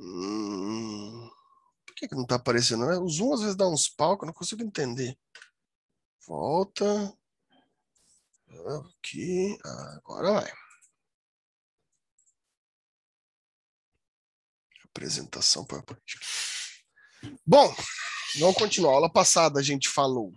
Hum, por que, que não tá aparecendo? Né? O Zoom às vezes dá uns palcos, eu não consigo entender. Volta. Aqui. Agora vai. Apresentação PowerPoint. Bom, vamos continuar. A aula passada a gente falou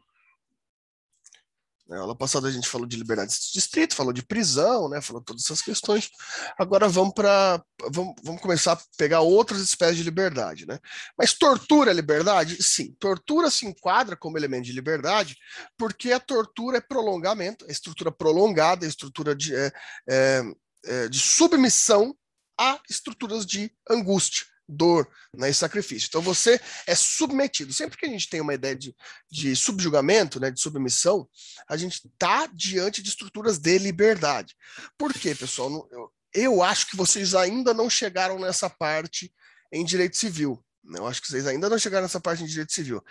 na né, aula passada a gente falou de liberdade de distrito, falou de prisão, né? falou todas essas questões. Agora vamos para vamos, vamos começar a pegar outras espécies de liberdade. Né? Mas tortura é liberdade? Sim, tortura se enquadra como elemento de liberdade, porque a tortura é prolongamento, é estrutura prolongada, é estrutura de, é, é, é, de submissão a estruturas de angústia dor, né, e sacrifício. Então você é submetido. Sempre que a gente tem uma ideia de, de subjugamento, né, de submissão, a gente está diante de estruturas de liberdade. Por quê, pessoal? Eu, eu acho que vocês ainda não chegaram nessa parte em direito civil. Né? Eu acho que vocês ainda não chegaram nessa parte em direito civil.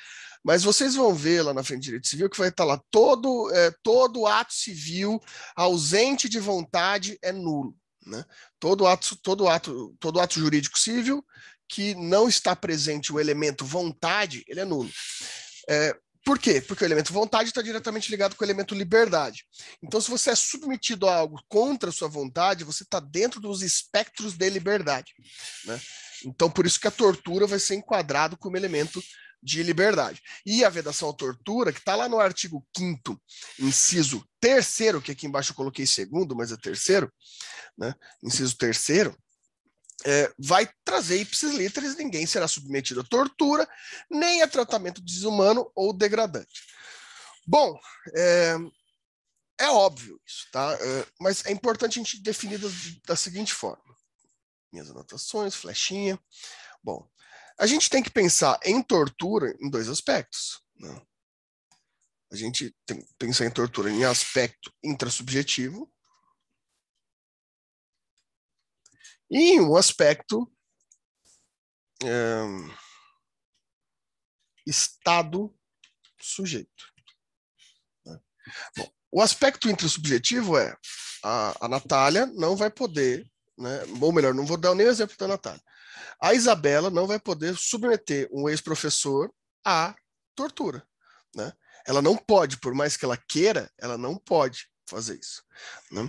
Mas vocês vão ver lá na frente de direito civil que vai estar tá lá todo, é, todo ato civil ausente de vontade é nulo. Né? Todo, ato, todo, ato, todo ato jurídico civil que não está presente o elemento vontade, ele é nulo. É, por quê? Porque o elemento vontade está diretamente ligado com o elemento liberdade. Então, se você é submetido a algo contra a sua vontade, você está dentro dos espectros de liberdade. Né? Então, por isso que a tortura vai ser enquadrado como elemento de liberdade. E a vedação à tortura, que está lá no artigo 5 inciso terceiro, que aqui embaixo eu coloquei segundo, mas é terceiro, né? inciso terceiro, é, vai trazer ipsis literis, ninguém será submetido a tortura, nem a tratamento desumano ou degradante. Bom, é, é óbvio isso, tá? É, mas é importante a gente definir da, da seguinte forma. Minhas anotações, flechinha. Bom, a gente tem que pensar em tortura em dois aspectos. Né? A gente tem que pensar em tortura em aspecto intrasubjetivo e em um aspecto é, eh, Estado-sujeito. Né? o aspecto intrasubjetivo é a, a Natália não vai poder, né, ou melhor, não vou dar nem o exemplo da Natália, a Isabela não vai poder submeter um ex-professor à tortura. Né? Ela não pode, por mais que ela queira, ela não pode fazer isso. Né?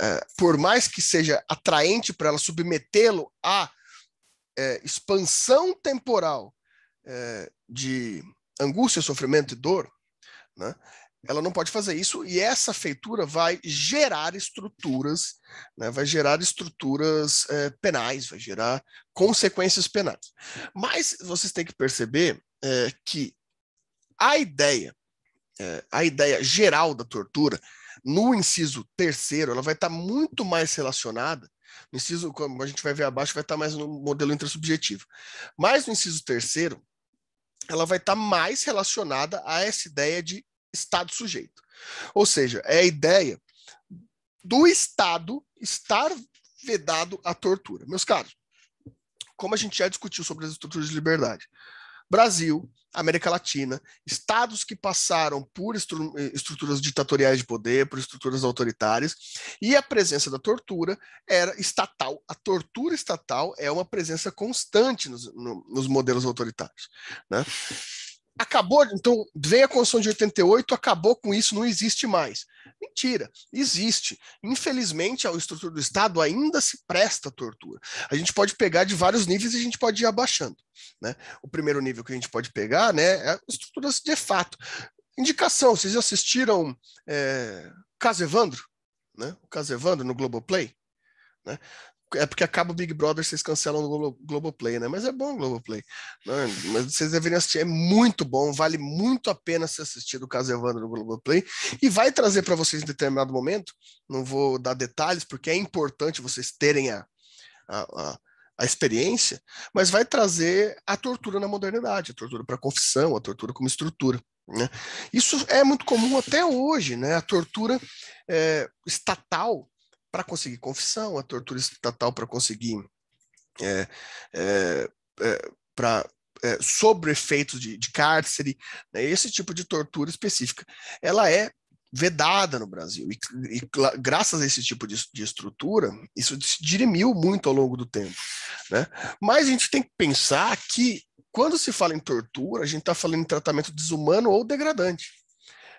É, por mais que seja atraente para ela submetê-lo à é, expansão temporal é, de angústia, sofrimento e dor, né? Ela não pode fazer isso e essa feitura vai gerar estruturas, né? vai gerar estruturas é, penais, vai gerar consequências penais. Mas vocês têm que perceber é, que a ideia, é, a ideia geral da tortura, no inciso terceiro, ela vai estar tá muito mais relacionada no inciso, como a gente vai ver abaixo, vai estar mais no modelo intersubjetivo. Mas no inciso terceiro, ela vai estar mais relacionada a essa ideia de Estado sujeito. Ou seja, é a ideia do Estado estar vedado à tortura. Meus caros, como a gente já discutiu sobre as estruturas de liberdade, Brasil, América Latina, estados que passaram por estru eh, estruturas ditatoriais de poder, por estruturas autoritárias, e a presença da tortura era estatal. A tortura estatal é uma presença constante nos, no, nos modelos autoritários. Né? acabou, então vem a Constituição de 88, acabou com isso, não existe mais. Mentira, existe. Infelizmente, a estrutura do Estado ainda se presta à tortura. A gente pode pegar de vários níveis e a gente pode ir abaixando. Né? O primeiro nível que a gente pode pegar né, é a estrutura de fato. Indicação, vocês assistiram é, Caso Evandro? Né? O Caso Evandro no Globoplay? Né? é porque acaba o Big Brother, vocês cancelam o Glo Globoplay, né? Mas é bom o Globoplay. Né? Mas vocês deveriam assistir, é muito bom, vale muito a pena se assistir do caso Evandro no Globoplay. E vai trazer para vocês em determinado momento, não vou dar detalhes, porque é importante vocês terem a, a, a, a experiência, mas vai trazer a tortura na modernidade, a tortura para confissão, a tortura como estrutura. Né? Isso é muito comum até hoje, né? A tortura é, estatal para conseguir confissão, a tortura estatal para conseguir. É, é, é, é, sobre efeitos de, de cárcere, né, esse tipo de tortura específica, ela é vedada no Brasil. E, e graças a esse tipo de, de, estrutura, isso se dirimiu muito ao longo do tempo. Né? Mas a gente tem que pensar que, quando se fala em tortura, a gente está falando em tratamento desumano ou degradante.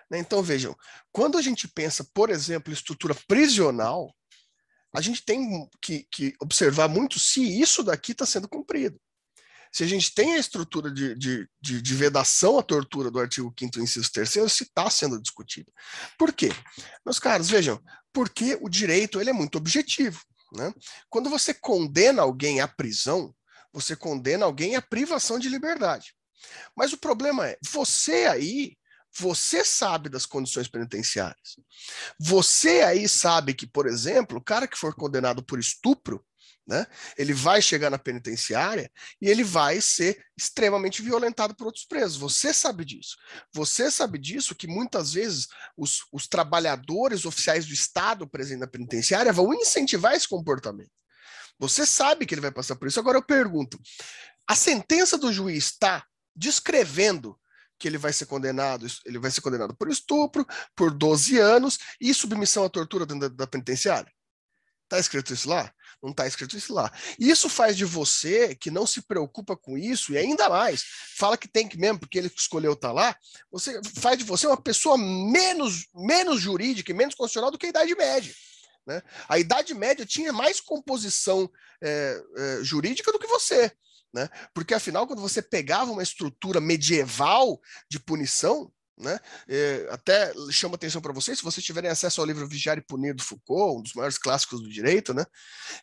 Né? Então, vejam, quando a gente pensa, por exemplo, em estrutura prisional, a gente tem que, que observar muito se isso daqui está sendo cumprido. Se a gente tem a estrutura de, de, de, de vedação à tortura do artigo 5 inciso 3 se está sendo discutido. Por quê? Meus caros, vejam, porque o direito ele é muito objetivo. Né? Quando você condena alguém à prisão, você condena alguém à privação de liberdade. Mas o problema é, você aí você sabe das condições penitenciárias. Você aí sabe que, por exemplo, o cara que for condenado por estupro, né, ele vai chegar na penitenciária e ele vai ser extremamente violentado por outros presos. Você sabe disso. Você sabe disso que muitas vezes os, os trabalhadores oficiais do Estado presentes na penitenciária vão incentivar esse comportamento. Você sabe que ele vai passar por isso. Agora eu pergunto: a sentença do juiz está descrevendo que ele vai ser condenado, ele vai ser condenado por estupro, por 12 anos e submissão à tortura dentro da, da penitenciária. Está escrito isso lá? Não está escrito isso lá. isso faz de você que não se preocupa com isso, e ainda mais, fala que tem que mesmo, porque ele escolheu estar tá lá, você faz de você uma pessoa menos, menos jurídica e menos constitucional do que a Idade Média. Né? A Idade Média tinha mais composição é, é, jurídica do que você. Né? Porque, afinal, quando você pegava uma estrutura medieval de punição, né? É, até chama atenção para vocês, se vocês tiverem acesso ao livro Vigiar e Punir do Foucault, um dos maiores clássicos do direito, né?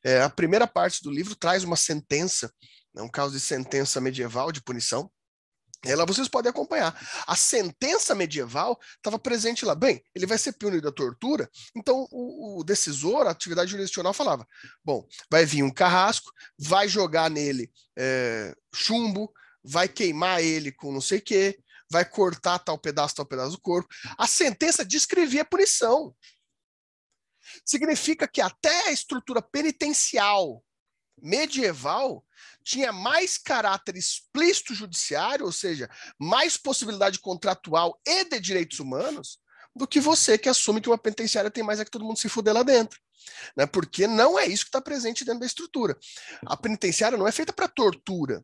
É, a primeira parte do livro traz uma sentença, né? um caso de sentença medieval de punição, ela lá vocês podem acompanhar. A sentença medieval estava presente lá. Bem, ele vai ser punido da tortura, então o, o, decisor, a atividade jurisdicional falava: bom, vai vir um carrasco, vai jogar nele é, chumbo, vai queimar ele com não sei o quê, vai cortar tal pedaço, tal pedaço do corpo. A sentença descrevia a punição. Significa que até a estrutura penitencial medieval tinha mais caráter explícito judiciário, ou seja, mais possibilidade contratual e de direitos humanos, do que você que assume que uma penitenciária tem mais é que todo mundo se fuder lá dentro. Né? Porque não é isso que está presente dentro da estrutura. A penitenciária não é feita para tortura.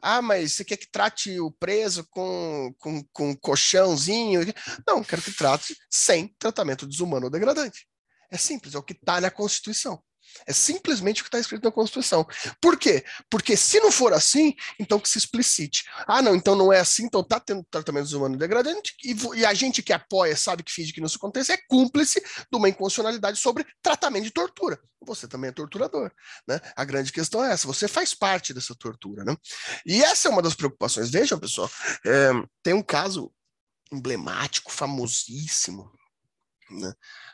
Ah, mas você quer que trate o preso com, com, com colchãozinho? Não, quero que trate sem tratamento desumano ou degradante. É simples, é o que está na Constituição. É simplesmente o que está escrito na Constituição. Por quê? Porque se não for assim, então que se explicite. Ah, não, então não é assim, então está tendo tratamento desumano degradante, e, e, a gente que apoia, sabe que finge que não se acontece, é cúmplice de uma inconstitucionalidade sobre tratamento de tortura. Você também é torturador. Né? A grande questão é essa, você faz parte dessa tortura. Né? E essa é uma das preocupações. Vejam, pessoal, é, tem um caso emblemático, famosíssimo, né,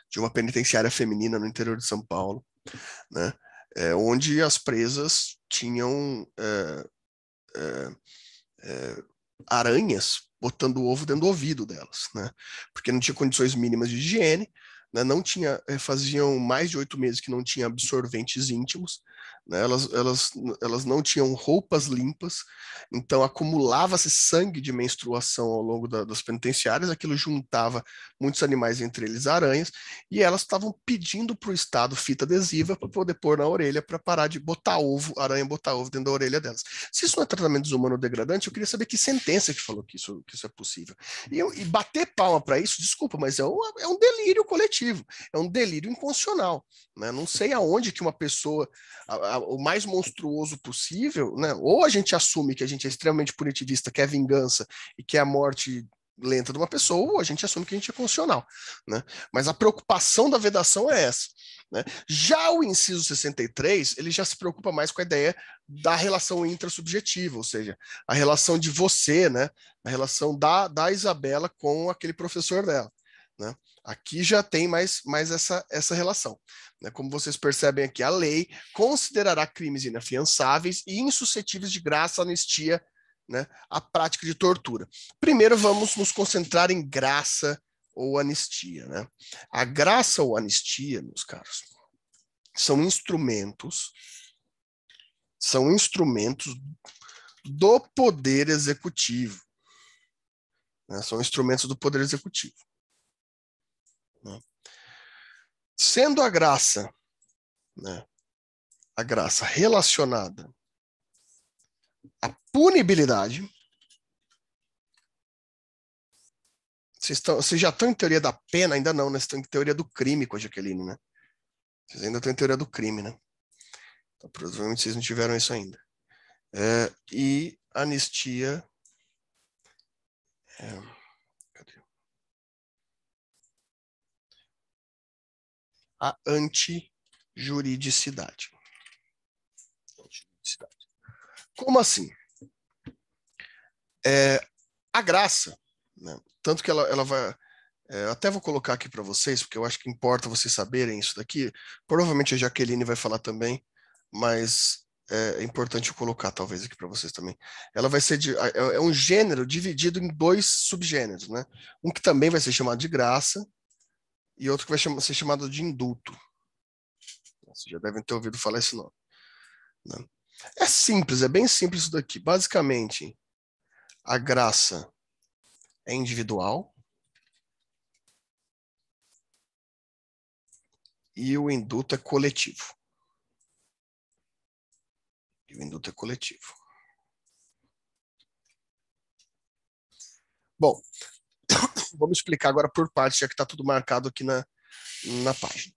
de uma penitenciária feminina no interior de São Paulo né? É, onde as presas tinham é, é, é, aranhas botando ovo dentro do ouvido delas, né? Porque não tinha condições mínimas de higiene, né? não tinha, eh, faziam mais de oito meses que não tinha absorventes íntimos, né? Elas, elas, elas não tinham roupas limpas, então acumulava-se sangue de menstruação ao longo da, das penitenciárias, aquilo juntava muitos animais, entre eles aranhas, e elas estavam pedindo para o Estado fita adesiva para poder pôr na orelha para parar de botar ovo, aranha botar ovo dentro da orelha delas. Se isso não é tratamento desumano degradante, eu queria saber que sentença que falou que isso, que isso é possível. E, eu, e bater palma para isso, desculpa, mas é um, é um delírio coletivo, é um delírio inconstitucional. Né? Não sei aonde que uma pessoa. A, o mais monstruoso possível, né? Ou a gente assume que a gente é extremamente punitivista, quer é vingança e quer é a morte lenta de uma pessoa, ou a gente assume que a gente é constitucional, né? Mas a preocupação da vedação é essa. Né? Já o inciso 63, ele já se preocupa mais com a ideia da relação intrasubjetiva, ou seja, a relação de você, né? A relação da, da Isabela com aquele professor dela, né? Aqui já tem mais, mais essa, essa relação. Né? Como vocês percebem aqui, a lei considerará crimes inafiançáveis e insuscetíveis de graça, anistia, né? a prática de tortura. Primeiro, vamos nos concentrar em graça ou anistia. Né? A graça ou anistia, meus caros, são instrumentos, são instrumentos do poder executivo. Né? São instrumentos do poder executivo. Né? Sendo a graça, né, a graça relacionada à punibilidade, vocês, estão, vocês já estão em teoria da pena, ainda não, né? Vocês estão em teoria do crime com a Jaqueline, né? Vocês ainda estão em teoria do crime, né? Então, provavelmente vocês não tiveram isso ainda. É, e anistia. É, a antijuridicidade. Como assim? É, a graça, né? tanto que ela, ela vai. É, até vou colocar aqui para vocês, porque eu acho que importa vocês saberem isso daqui. Provavelmente a Jaqueline vai falar também, mas é, é importante eu colocar, talvez, aqui para vocês também. Ela vai ser. De, é, é, um gênero dividido em dois subgêneros, né? Um que também vai ser chamado de graça, e outro que vai ser chamado de indulto. Vocês já devem ter ouvido falar esse nome. Né? É simples, é bem simples isso daqui. Basicamente, a graça é individual e o induto é coletivo. E o induto é coletivo. Bom, Vamos explicar agora por partes, já que está tudo marcado aqui na, na página.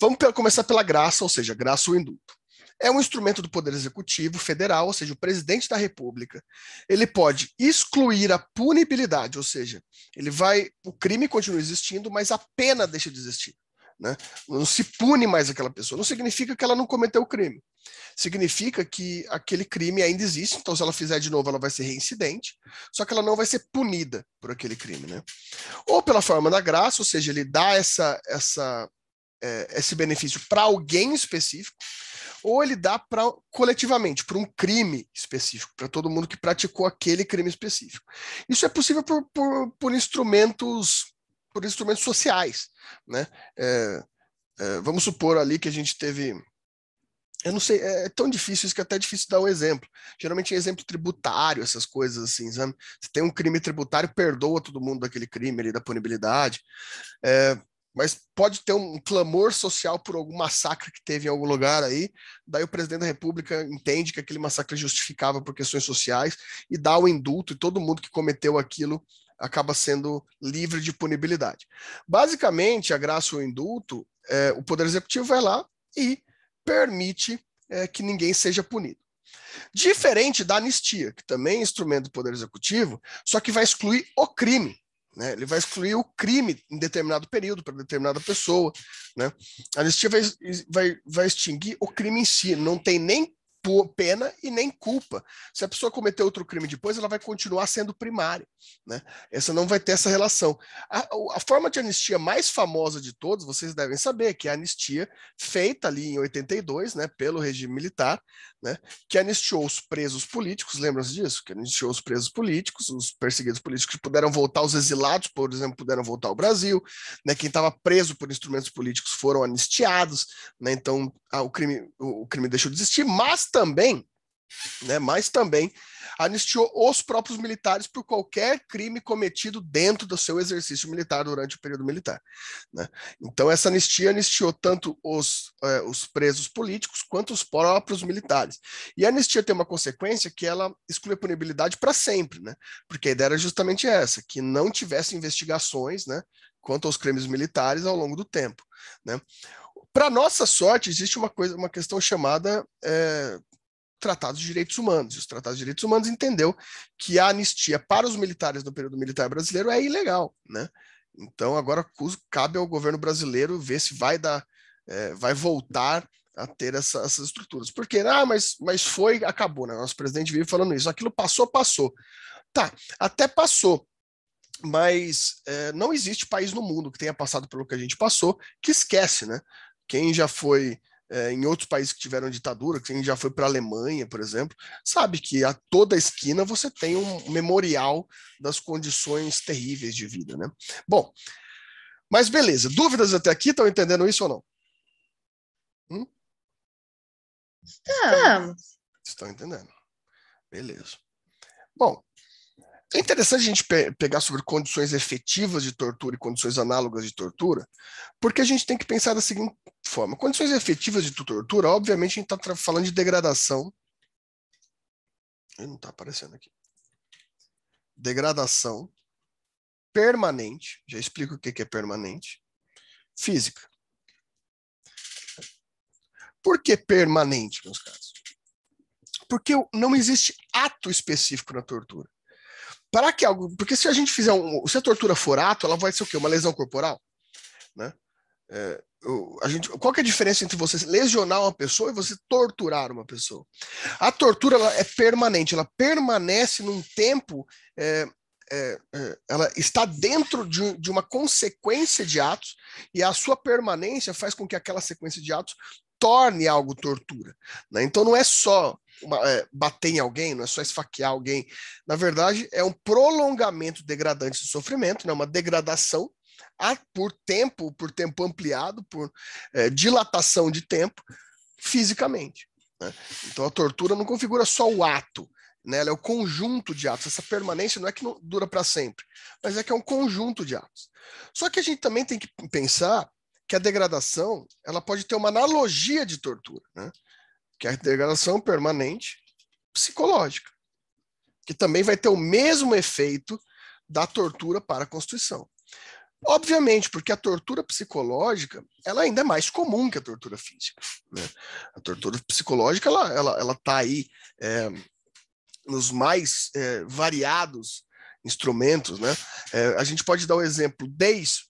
Vamos começar pela graça, ou seja, graça ou indulto. É um instrumento do Poder Executivo Federal, ou seja, o presidente da República. Ele pode excluir a punibilidade, ou seja, ele vai, o crime continua existindo, mas a pena deixa de existir. Né? Não se pune mais aquela pessoa. Não significa que ela não cometeu o crime. Significa que aquele crime ainda existe, então se ela fizer de novo, ela vai ser reincidente, só que ela não vai ser punida por aquele crime. Né? Ou pela forma da graça, ou seja, ele dá essa, essa, é, esse benefício para alguém específico, ou ele dá para coletivamente, para um crime específico, para todo mundo que praticou aquele crime específico. Isso é possível por, por, por instrumentos por instrumentos sociais, né? É, é, vamos supor ali que a gente teve eu não sei, é, é tão difícil isso que é até difícil dar um exemplo. Geralmente é exemplo tributário, essas coisas assim, sabe? Se tem um crime tributário, perdoa todo mundo daquele crime ali, da punibilidade. É, mas pode ter um clamor social por algum massacre que teve em algum lugar aí. Daí o presidente da República entende que aquele massacre justificava por questões sociais e dá o indulto, e todo mundo que cometeu aquilo acaba sendo livre de punibilidade. Basicamente, a graça ou indulto, é, o Poder Executivo vai lá e permite é, que ninguém seja punido. Diferente da anistia, que também é instrumento do Poder Executivo, só que vai excluir o crime. Né? Ele vai excluir o crime em determinado período, para determinada pessoa. Né? A anistia vai, vai, vai extinguir o crime em si, não tem nem pena e nem culpa. Se a pessoa cometer outro crime depois, ela vai continuar sendo primária. Né? Essa não vai ter essa relação. A, a, forma de anistia mais famosa de todos, vocês devem saber, que é a anistia feita ali em 82, né, pelo regime militar, né, que anistiou é os presos políticos, lembram-se disso? Que anistiou é os presos políticos, os perseguidos políticos que puderam voltar, os exilados, por exemplo, puderam voltar ao Brasil, né, quem estava preso por instrumentos políticos foram anistiados, né, então ah, o, crime, o crime deixou de existir, mas também né? mas também anistiou os próprios militares por qualquer crime cometido dentro do seu exercício militar durante o período militar. Né? Então, essa anistia anistiou tanto os, eh, os presos políticos quanto os próprios militares. E a anistia tem uma consequência que ela exclui a punibilidade para sempre, né? porque a ideia era justamente essa, que não tivesse investigações né, quanto aos crimes militares ao longo do tempo. Né? Para nossa sorte, existe uma coisa, uma questão chamada eh, tratados de direitos humanos. E os tratados de direitos humanos entendeu que a anistia para os militares do período militar brasileiro é ilegal, né? Então agora cabe ao governo brasileiro ver se vai dar, é, vai voltar a ter essa, essas estruturas. Porque, ah, mas, mas foi, acabou, né? Nosso presidente vive falando isso. Aquilo passou, passou. Tá, até passou. Mas é, não existe país no mundo que tenha passado pelo que a gente passou que esquece, né? Quem já foi é, em outros países que tiveram ditadura, que a gente já foi para a Alemanha, por exemplo, sabe que a toda esquina você tem um memorial das condições terríveis de vida, né? Bom, mas beleza. Dúvidas até aqui? Estão entendendo isso ou não? Hum? Estamos. Estão entendendo. Beleza. Bom, é interessante a gente pe pegar sobre condições efetivas de tortura e condições análogas de tortura, porque a gente tem que pensar da seguinte forma: condições efetivas de tortura, obviamente, a gente está falando de degradação. Não está aparecendo aqui. Degradação permanente, já explico o que é permanente, física. Por que permanente, meus caros? Porque não existe ato específico na tortura. Para que algo. Porque se a gente fizer um. Se a tortura for ato, ela vai ser o quê? Uma lesão corporal? Né? É, a gente, qual que é a diferença entre você lesionar uma pessoa e você torturar uma pessoa? A tortura ela é permanente, ela permanece num tempo, é, é, é ela está dentro de, de, uma consequência de atos, e a sua permanência faz com que aquela sequência de atos torne algo tortura. Né? Então não é só uma, é, bater em alguém, não é só esfaquear alguém. Na verdade, é um prolongamento degradante do sofrimento, né? uma degradação a, ah, por tempo, por tempo ampliado, por é, dilatação de tempo, fisicamente. Né? Então a tortura não configura só o ato, né? ela é o conjunto de atos. Essa permanência não é que não dura para sempre, mas é que é um conjunto de atos. Só que a gente também tem que pensar que a degradação ela pode ter uma analogia de tortura, né? que é a degradação permanente psicológica, que também vai ter o mesmo efeito da tortura para a Constituição. Obviamente, porque a tortura psicológica ela ainda é mais comum que a tortura física. Né? A tortura psicológica ela está ela, ela tá aí é, nos mais é, variados instrumentos. Né? É, a gente pode dar o um exemplo desde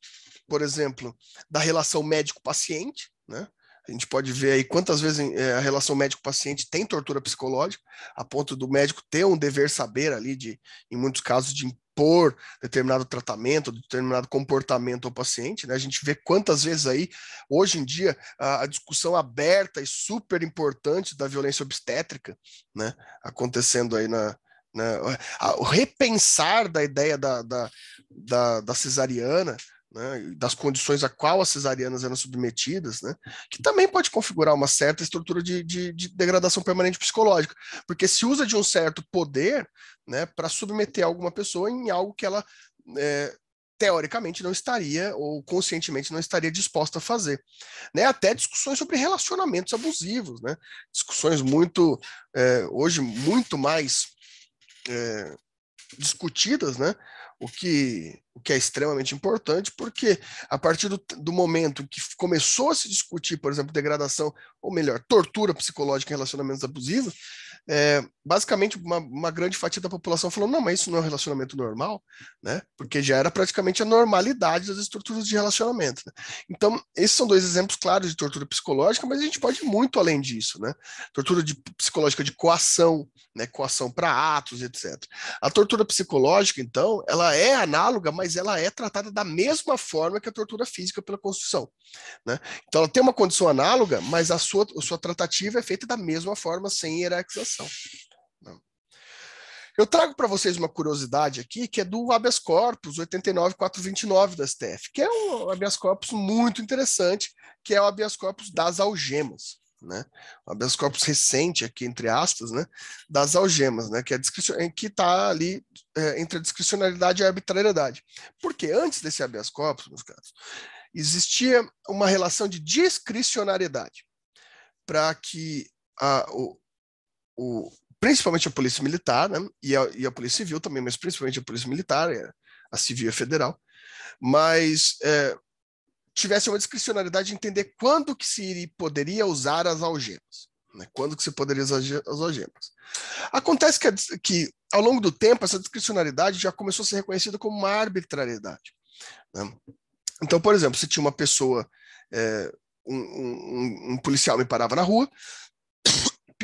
por exemplo, da relação médico-paciente, né? A gente pode ver aí quantas vezes eh, a relação médico-paciente tem tortura psicológica, a ponto do médico ter um dever saber ali de, em muitos casos, de impor determinado tratamento, determinado comportamento ao paciente, né? A gente vê quantas vezes aí, hoje em dia, a, discussão aberta e super importante da violência obstétrica, né? Acontecendo aí na, na, a, o repensar da ideia da, da, da, da cesariana, né, das condições a qual as cesarianas eram submetidas, né, que também pode configurar uma certa estrutura de, de, de degradação permanente psicológica, porque se usa de um certo poder né, para submeter alguma pessoa em algo que ela é, teoricamente não estaria ou conscientemente não estaria disposta a fazer, né? Até discussões sobre relacionamentos abusivos, né? Discussões muito é, hoje muito mais é, discutidas, né? O que, o que é extremamente importante, porque a partir do, do, momento que começou a se discutir, por exemplo, degradação, ou melhor, tortura psicológica em relacionamentos abusivos, é, basicamente uma, uma, grande fatia da população falou, não, mas isso não é um relacionamento normal, né? Porque já era praticamente a normalidade das estruturas de relacionamento. Né? Então, esses são dois exemplos claros de tortura psicológica, mas a gente pode ir muito além disso, né? Tortura de, psicológica de coação, né? Coação para atos, etc. A tortura psicológica, então, ela é análoga, mas ela é tratada da mesma forma que a tortura física pela Constituição, né? Então, ela tem uma condição análoga, mas a sua, a sua tratativa é feita da mesma forma, sem hierarquização. Eu trago para vocês uma curiosidade aqui, que é do habeas corpus 89429 da STF, que é um habeas corpus muito interessante, que é o habeas corpus das algemas. Né? O habeas corpus recente, aqui entre aspas, né? das algemas, né? que é está ali é, entre a discricionalidade e a arbitrariedade. Porque antes desse habeas corpus, meus caros, existia uma relação de discricionariedade para que a, o, o, principalmente a polícia militar, né? e, a, e a polícia civil também, mas principalmente a polícia militar, é, a civil e a federal, mas é, tivesse uma discricionalidade de entender quando que se poderia usar as algemas. Né? Quando que se poderia usar as algemas. Acontece que, que, ao longo do tempo, essa discricionalidade já começou a ser reconhecida como uma arbitrariedade. Né? Então, por exemplo, se tinha uma pessoa, é, um, um, um policial me parava na rua,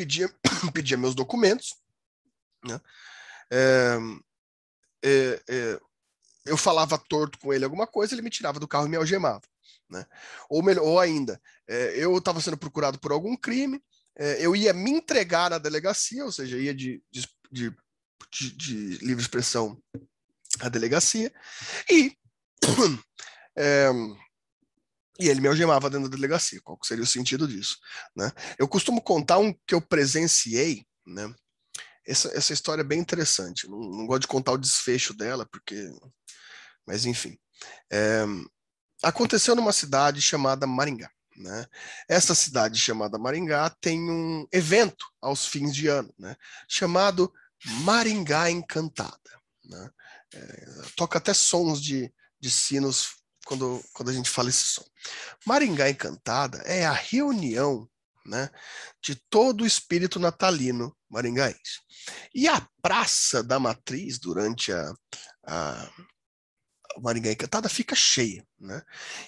pedia, pedia meus documentos, né? É, é, é, eu falava torto com ele alguma coisa, ele me tirava do carro e me algemava. Né? Ou melhor, ou ainda, é, eu estava sendo procurado por algum crime, é, eu ia me entregar à delegacia, ou seja, ia de, de, de, de, de livre expressão à delegacia, e é, e ele me algemava dentro da delegacia. Qual seria o sentido disso? Né? Eu costumo contar um que eu presenciei, né? Essa, essa história é bem interessante. Não, não gosto de contar o desfecho dela, porque. Mas, enfim. É... Aconteceu numa cidade chamada Maringá. Né? Essa cidade chamada Maringá tem um evento aos fins de ano, né? chamado Maringá Encantada. Né? É, toca até sons de, de sinos quando, quando a gente fala esse som. Maringá Encantada é a reunião né, de todo o espírito natalino maringaense. E a Praça da Matriz, durante a, a Maringá Encantada, fica cheia. Né?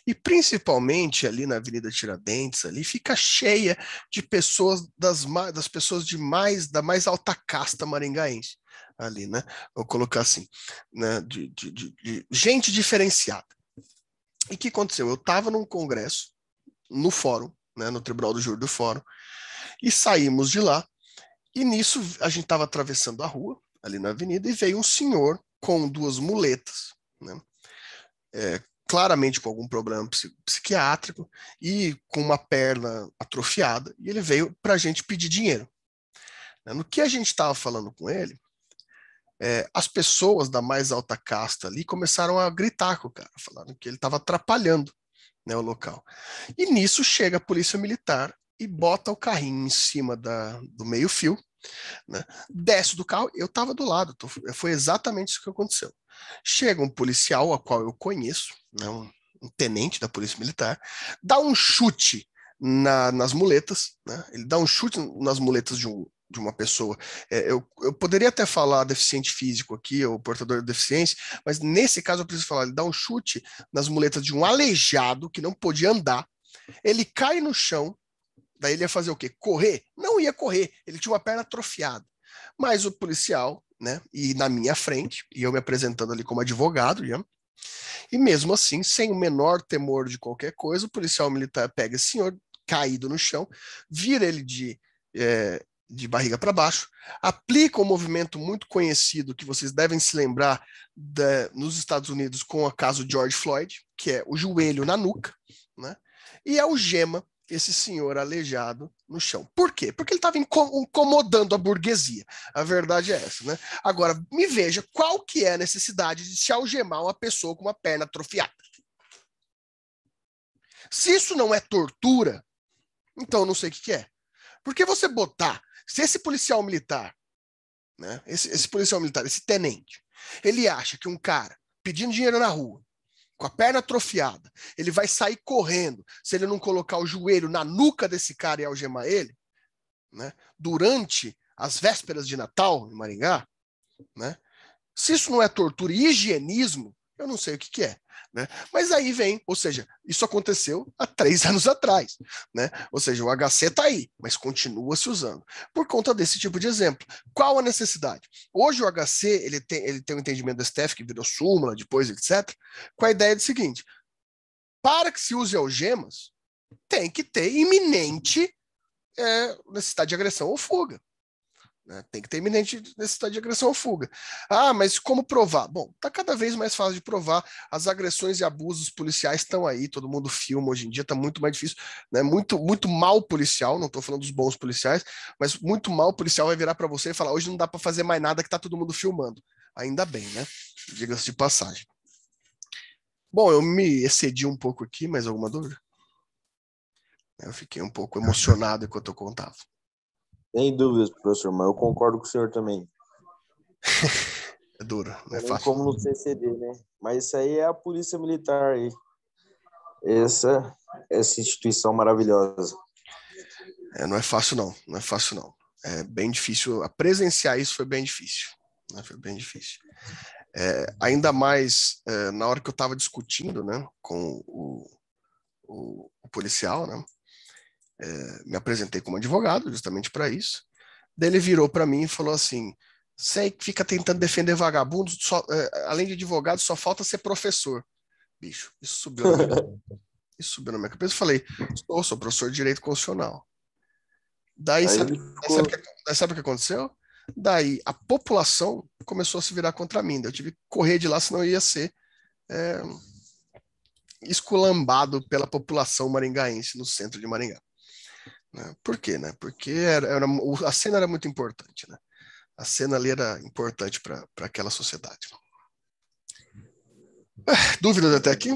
E principalmente ali na Avenida Tiradentes, ali fica cheia de pessoas das, das pessoas de mais, da mais alta casta maringaense ali, né? Vou colocar assim, né? de, de, de, de gente diferenciada. E o que aconteceu? Eu estava num congresso, no fórum, né, no Tribunal do Júri do Fórum, e saímos de lá. E nisso a gente estava atravessando a rua, ali na avenida, e veio um senhor com duas muletas, né, é, claramente com algum problema psiquiátrico e com uma perna atrofiada, e ele veio para a gente pedir dinheiro. Né. No que a gente estava falando com ele, é, as pessoas da mais alta casta ali começaram a gritar com o cara, falaram que ele estava atrapalhando né, o local. E nisso chega a polícia militar e bota o carrinho em cima da, do meio-fio, né, desce do carro, eu estava do lado, tô, foi exatamente isso que aconteceu. Chega um policial, a qual eu conheço, né, um, um tenente da polícia militar, dá um chute na, nas muletas, né? Ele dá um chute nas muletas de um, de uma pessoa. É, eu, eu poderia até falar deficiente físico aqui, ou portador de deficiência, mas nesse caso eu preciso falar, ele dá um chute nas muletas de um aleijado que não podia andar, ele cai no chão, daí ele ia fazer o quê? Correr? Não ia correr, ele tinha uma perna atrofiada. Mas o policial, né, e na minha frente, e eu me apresentando ali como advogado, já, e mesmo assim, sem o menor temor de qualquer coisa, o policial militar pega esse senhor caído no chão, vira ele de é, de barriga para baixo, aplica um movimento muito conhecido que vocês devem se lembrar da, nos Estados Unidos com o caso George Floyd, que é o joelho na nuca, né? e algema esse senhor aleijado no chão. Por quê? Porque ele estava incomodando a burguesia. A verdade é essa, né? Agora, me veja qual que é a necessidade de se algemar uma pessoa com uma perna atrofiada. Se isso não é tortura, então eu não sei o que, que é. Porque você botar se esse policial militar, né, esse, esse policial militar, esse tenente, ele acha que um cara pedindo dinheiro na rua, com a perna atrofiada, ele vai sair correndo se ele não colocar o joelho na nuca desse cara e algemar ele, né, durante as vésperas de Natal em Maringá, né, se isso não é tortura e higienismo, eu não sei o que, que é. Né? Mas aí vem, ou seja, isso aconteceu há três anos atrás. Né? Ou seja, o HC está aí, mas continua se usando. Por conta desse tipo de exemplo. Qual a necessidade? Hoje o HC ele tem, ele tem um entendimento da STF que virou súmula, depois, etc., com a ideia do seguinte: para que se use algemas, tem que ter iminente é, necessidade de agressão ou fuga. Né? Tem que ter iminente necessidade de agressão ou fuga. Ah, mas como provar? Bom, está cada vez mais fácil de provar. As agressões e abusos policiais estão aí, todo mundo filma hoje em dia, está muito mais difícil. Né? Muito, muito mal policial, não estou falando dos bons policiais, mas muito mal policial vai virar para você e falar: hoje não dá para fazer mais nada que está todo mundo filmando. Ainda bem, né? Diga-se de passagem. Bom, eu me excedi um pouco aqui, mais alguma dúvida? Eu fiquei um pouco ah, emocionado enquanto eu contava. Sem dúvidas, professor, mas eu concordo com o senhor também. é duro, não é também fácil. Como no CCD, né? Mas isso aí é a Polícia Militar aí. Essa, essa instituição maravilhosa. É, não é fácil não, não é fácil não. É bem difícil, a presenciar isso foi bem difícil. Né? Foi bem difícil. É, ainda mais é, na hora que eu estava discutindo né, com o, o, o policial, né? é, me apresentei como advogado justamente para isso. Daí ele virou para mim e falou assim: você que fica tentando defender vagabundos, é, eh, além de advogado, só falta ser professor. Bicho, isso subiu na minha, isso subiu na minha cabeça. Eu falei: sou, sou professor de direito constitucional. Daí, sabe, ficou... sabe, que, sabe o que aconteceu? Daí a população começou a se virar contra mim. Eu tive que correr de lá, senão eu ia ser é, esculambado pela população maringaense no centro de Maringá. Né? Por quê? Né? Porque era, era, a cena era muito importante. Né? A cena ali era importante para aquela sociedade. Ah, dúvidas até aqui?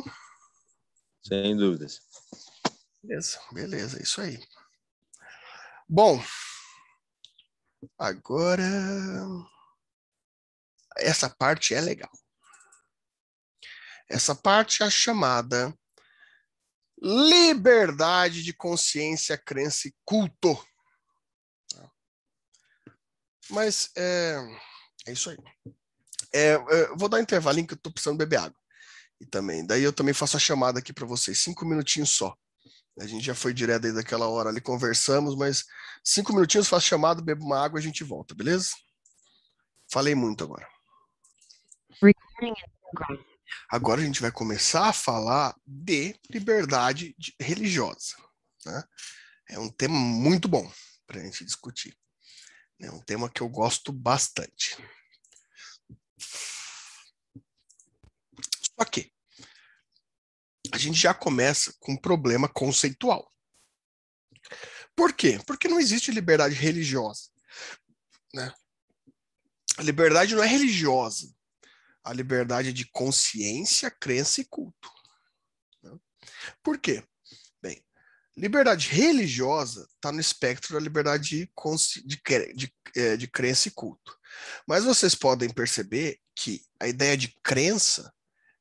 Sem dúvidas. Beleza, beleza, isso aí. Bom, agora essa parte é legal. Essa parte é a chamada liberdade de consciência, crença e culto. Mas é, é isso aí. É, é vou dar um intervalinho que eu estou precisando beber água. E também, daí eu também faço a chamada aqui para vocês, cinco minutinhos só. A gente já foi direto aí daquela hora ali, conversamos, mas cinco minutinhos, faço chamada, bebo uma água e a gente volta, beleza? Falei muito agora. Recording in Agora a gente vai começar a falar de liberdade religiosa. Né? É um tema muito bom para a gente discutir. É um tema que eu gosto bastante. Só que a gente já começa com um problema conceitual. Por quê? Porque não existe liberdade religiosa. Né? A liberdade não é religiosa a liberdade de consciência, crença e culto. Né? Por quê? Bem, liberdade religiosa está no espectro da liberdade de, de, de, eh, de crença e culto. Mas vocês podem perceber que a ideia de crença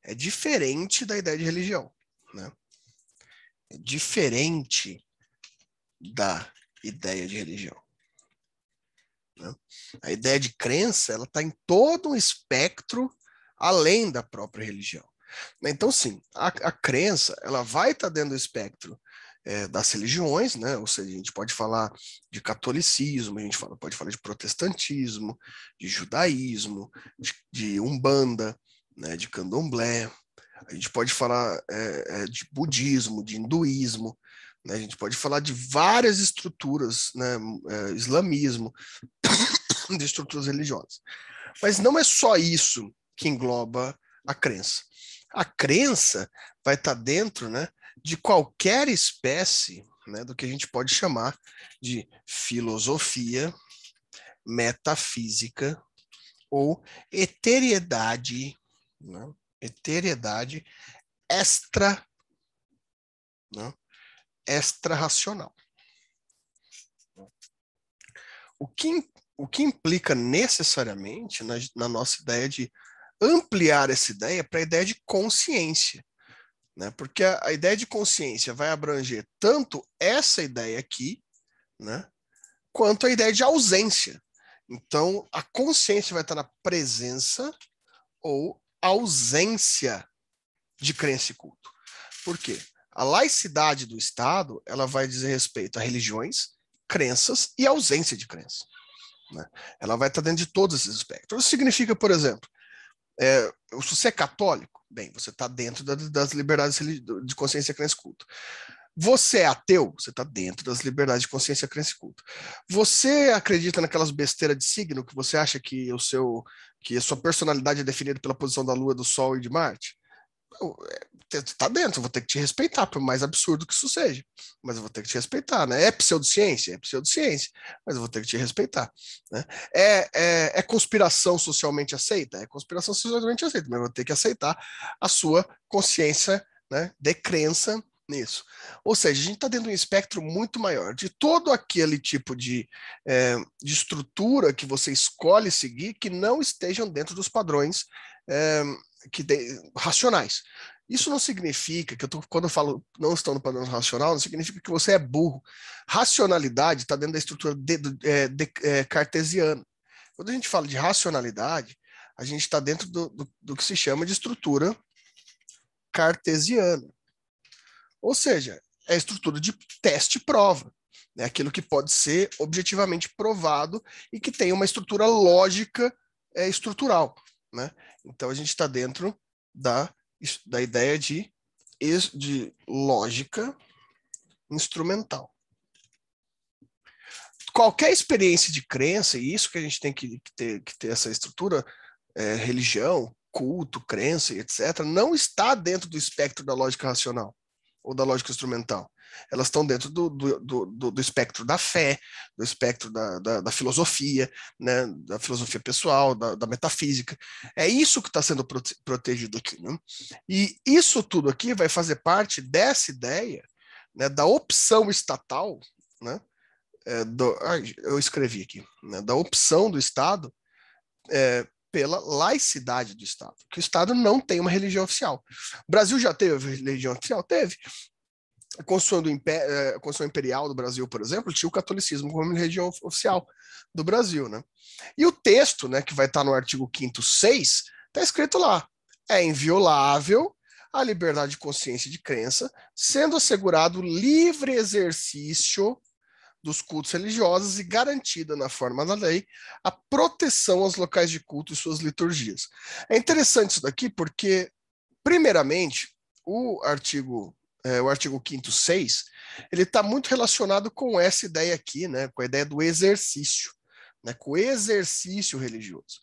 é diferente da ideia de religião. Né? É diferente da ideia de religião. Né? A ideia de crença ela está em todo um espectro além da própria religião. Então, sim, a, a crença ela vai estar tá dentro do espectro é, das religiões, né? ou seja, a gente pode falar de catolicismo, a gente fala, pode falar de protestantismo, de judaísmo, de, de umbanda, né? de candomblé, a gente pode falar é, de budismo, de hinduísmo, né? a gente pode falar de várias estruturas, né? É, islamismo, de estruturas religiosas. Mas não é só isso que engloba a crença. A crença vai estar tá dentro né, de qualquer espécie né, do que a gente pode chamar de filosofia, metafísica ou eteriedade, né, eteriedade extra, né, extra-racional. O que, o que implica necessariamente na, na nossa ideia de ampliar essa ideia para a ideia de consciência. Né? Porque a, a, ideia de consciência vai abranger tanto essa ideia aqui, né? quanto a ideia de ausência. Então, a consciência vai estar na presença ou ausência de crença e culto. Por quê? A laicidade do Estado ela vai dizer respeito a religiões, crenças e ausência de crença. Né? Ela vai estar dentro de todos esses espectros. Isso significa, por exemplo, é, se você é católico, bem, você está dentro da, das liberdades de consciência, crença e culto. Você é ateu, você está dentro das liberdades de consciência, crença e culto. Você acredita naquelas besteiras de signo que você acha que o seu que a sua personalidade é definida pela posição da Lua, do Sol e de Marte? É, tá dentro, vou ter que te respeitar, por mais absurdo que isso seja. Mas eu vou ter que te respeitar, né? É pseudociência? É pseudociência, mas eu vou ter que te respeitar. Né? É, é, é conspiração socialmente aceita? É conspiração socialmente aceita, mas eu vou ter que aceitar a sua consciência né, de crença nisso. Ou seja, a gente está dentro de um espectro muito maior de todo aquele tipo de, é, de estrutura que você escolhe seguir que não estejam dentro dos padrões é, que de, racionais. Isso não significa que eu tô, quando eu falo não estão no padrão racional, não significa que você é burro. Racionalidade está dentro da estrutura de, de, é, de, é, cartesiana. Quando a gente fala de racionalidade, a gente está dentro do, do, do que se chama de estrutura cartesiana. Ou seja, é a estrutura de teste-prova. Né? Aquilo que pode ser objetivamente provado e que tem uma estrutura lógica é, estrutural. Né? Então a gente está dentro da da ideia de, de lógica instrumental. Qualquer experiência de crença, e isso que a gente tem que, que ter, que ter essa estrutura, é, religião, culto, crença, etc., não está dentro do espectro da lógica racional ou da lógica instrumental elas estão dentro do, do, do, do, espectro da fé, do espectro da, da, da filosofia, né? da filosofia pessoal, da, da metafísica. É isso que está sendo protegido aqui. Né? E isso tudo aqui vai fazer parte dessa ideia né, da opção estatal, né, é, do, eu escrevi aqui, né, da opção do Estado é, pela laicidade do Estado, que o Estado não tem uma religião oficial. O Brasil já teve religião oficial? Teve a Constituição, do Império, eh, a Constituição Imperial do Brasil, por exemplo, tinha o catolicismo como religião oficial do Brasil, né? E o texto, né, que vai estar no artigo 5 6, está escrito lá, é inviolável a liberdade de consciência e de crença, sendo assegurado livre exercício dos cultos religiosos e garantida, na forma da lei, a proteção aos locais de culto e suas liturgias. É interessante isso daqui porque, primeiramente, o artigo é, o artigo 5 6, ele está muito relacionado com essa ideia aqui, né, com a ideia do exercício, né, com o exercício religioso.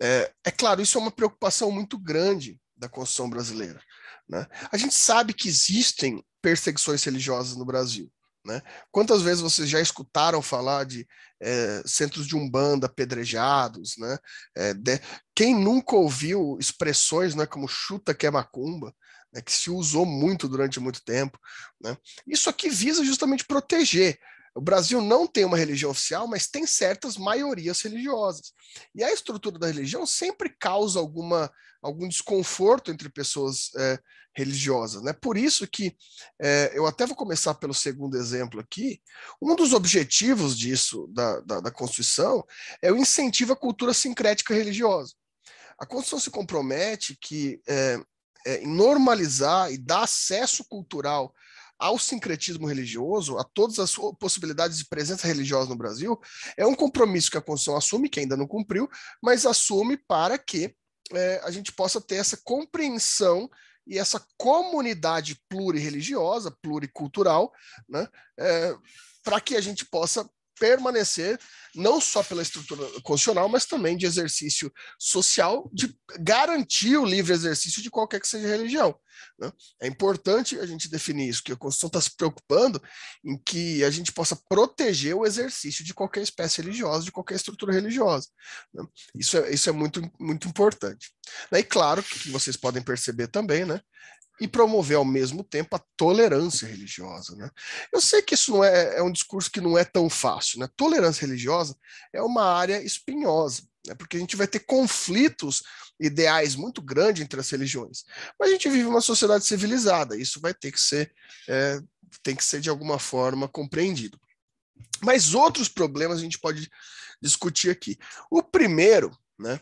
É, é claro, isso é uma preocupação muito grande da Constituição brasileira. Né? A gente sabe que existem perseguições religiosas no Brasil. Né? Quantas vezes vocês já escutaram falar de é, centros de umbanda apedrejados? Né? É, de... Quem nunca ouviu expressões né, como chuta que é macumba? né, que se usou muito durante muito tempo. Né? Isso aqui visa justamente proteger. O Brasil não tem uma religião oficial, mas tem certas maiorias religiosas. E a estrutura da religião sempre causa alguma, algum desconforto entre pessoas é, religiosas. Né? Por isso que, é, eu até vou começar pelo segundo exemplo aqui, um dos objetivos disso, da, da, da Constituição, é o incentivo à cultura sincrética religiosa. A Constituição se compromete que é, é, normalizar e dar acesso cultural ao sincretismo religioso, a todas as possibilidades de presença religiosa no Brasil, é um compromisso que a Constituição assume, que ainda não cumpriu, mas assume para que é, a gente possa ter essa compreensão e essa comunidade plurireligiosa, pluricultural, né, é, para que a gente possa permanecer, não só pela estrutura constitucional, mas também de exercício social, de garantir o livre exercício de qualquer que seja a religião. Né? É importante a gente definir isso, que a Constituição está se preocupando em que a gente possa proteger o exercício de qualquer espécie religiosa, de qualquer estrutura religiosa. Né? Isso, é, isso é muito, muito importante. E claro, que vocês podem perceber também, né? e promover ao mesmo tempo a tolerância religiosa. Né? Eu sei que isso não é, é um discurso que não é tão fácil. Né? Tolerância religiosa é uma área espinhosa, né? porque a gente vai ter conflitos ideais muito grandes entre as religiões. Mas a gente vive uma sociedade civilizada, isso vai ter que ser, é, tem que ser de alguma forma compreendido. Mas outros problemas a gente pode discutir aqui. O primeiro né,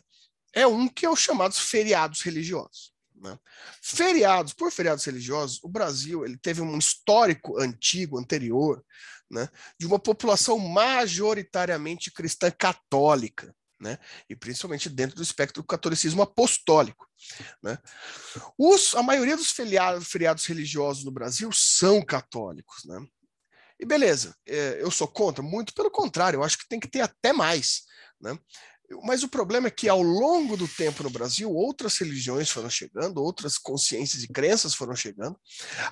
é um que é o chamados feriados religiosos. Né? Feriados, por feriados religiosos, o Brasil ele teve um histórico antigo, anterior, né, de uma população majoritariamente cristã católica. Né, e principalmente dentro do espectro do catolicismo apostólico. Né. Os, a maioria dos feriados, feriados, religiosos no Brasil são católicos. Né. E beleza, é, eu sou contra? Muito pelo contrário, eu acho que tem que ter até mais. Né? Mas o problema é que, ao longo do tempo no Brasil, outras religiões foram chegando, outras consciências e crenças foram chegando.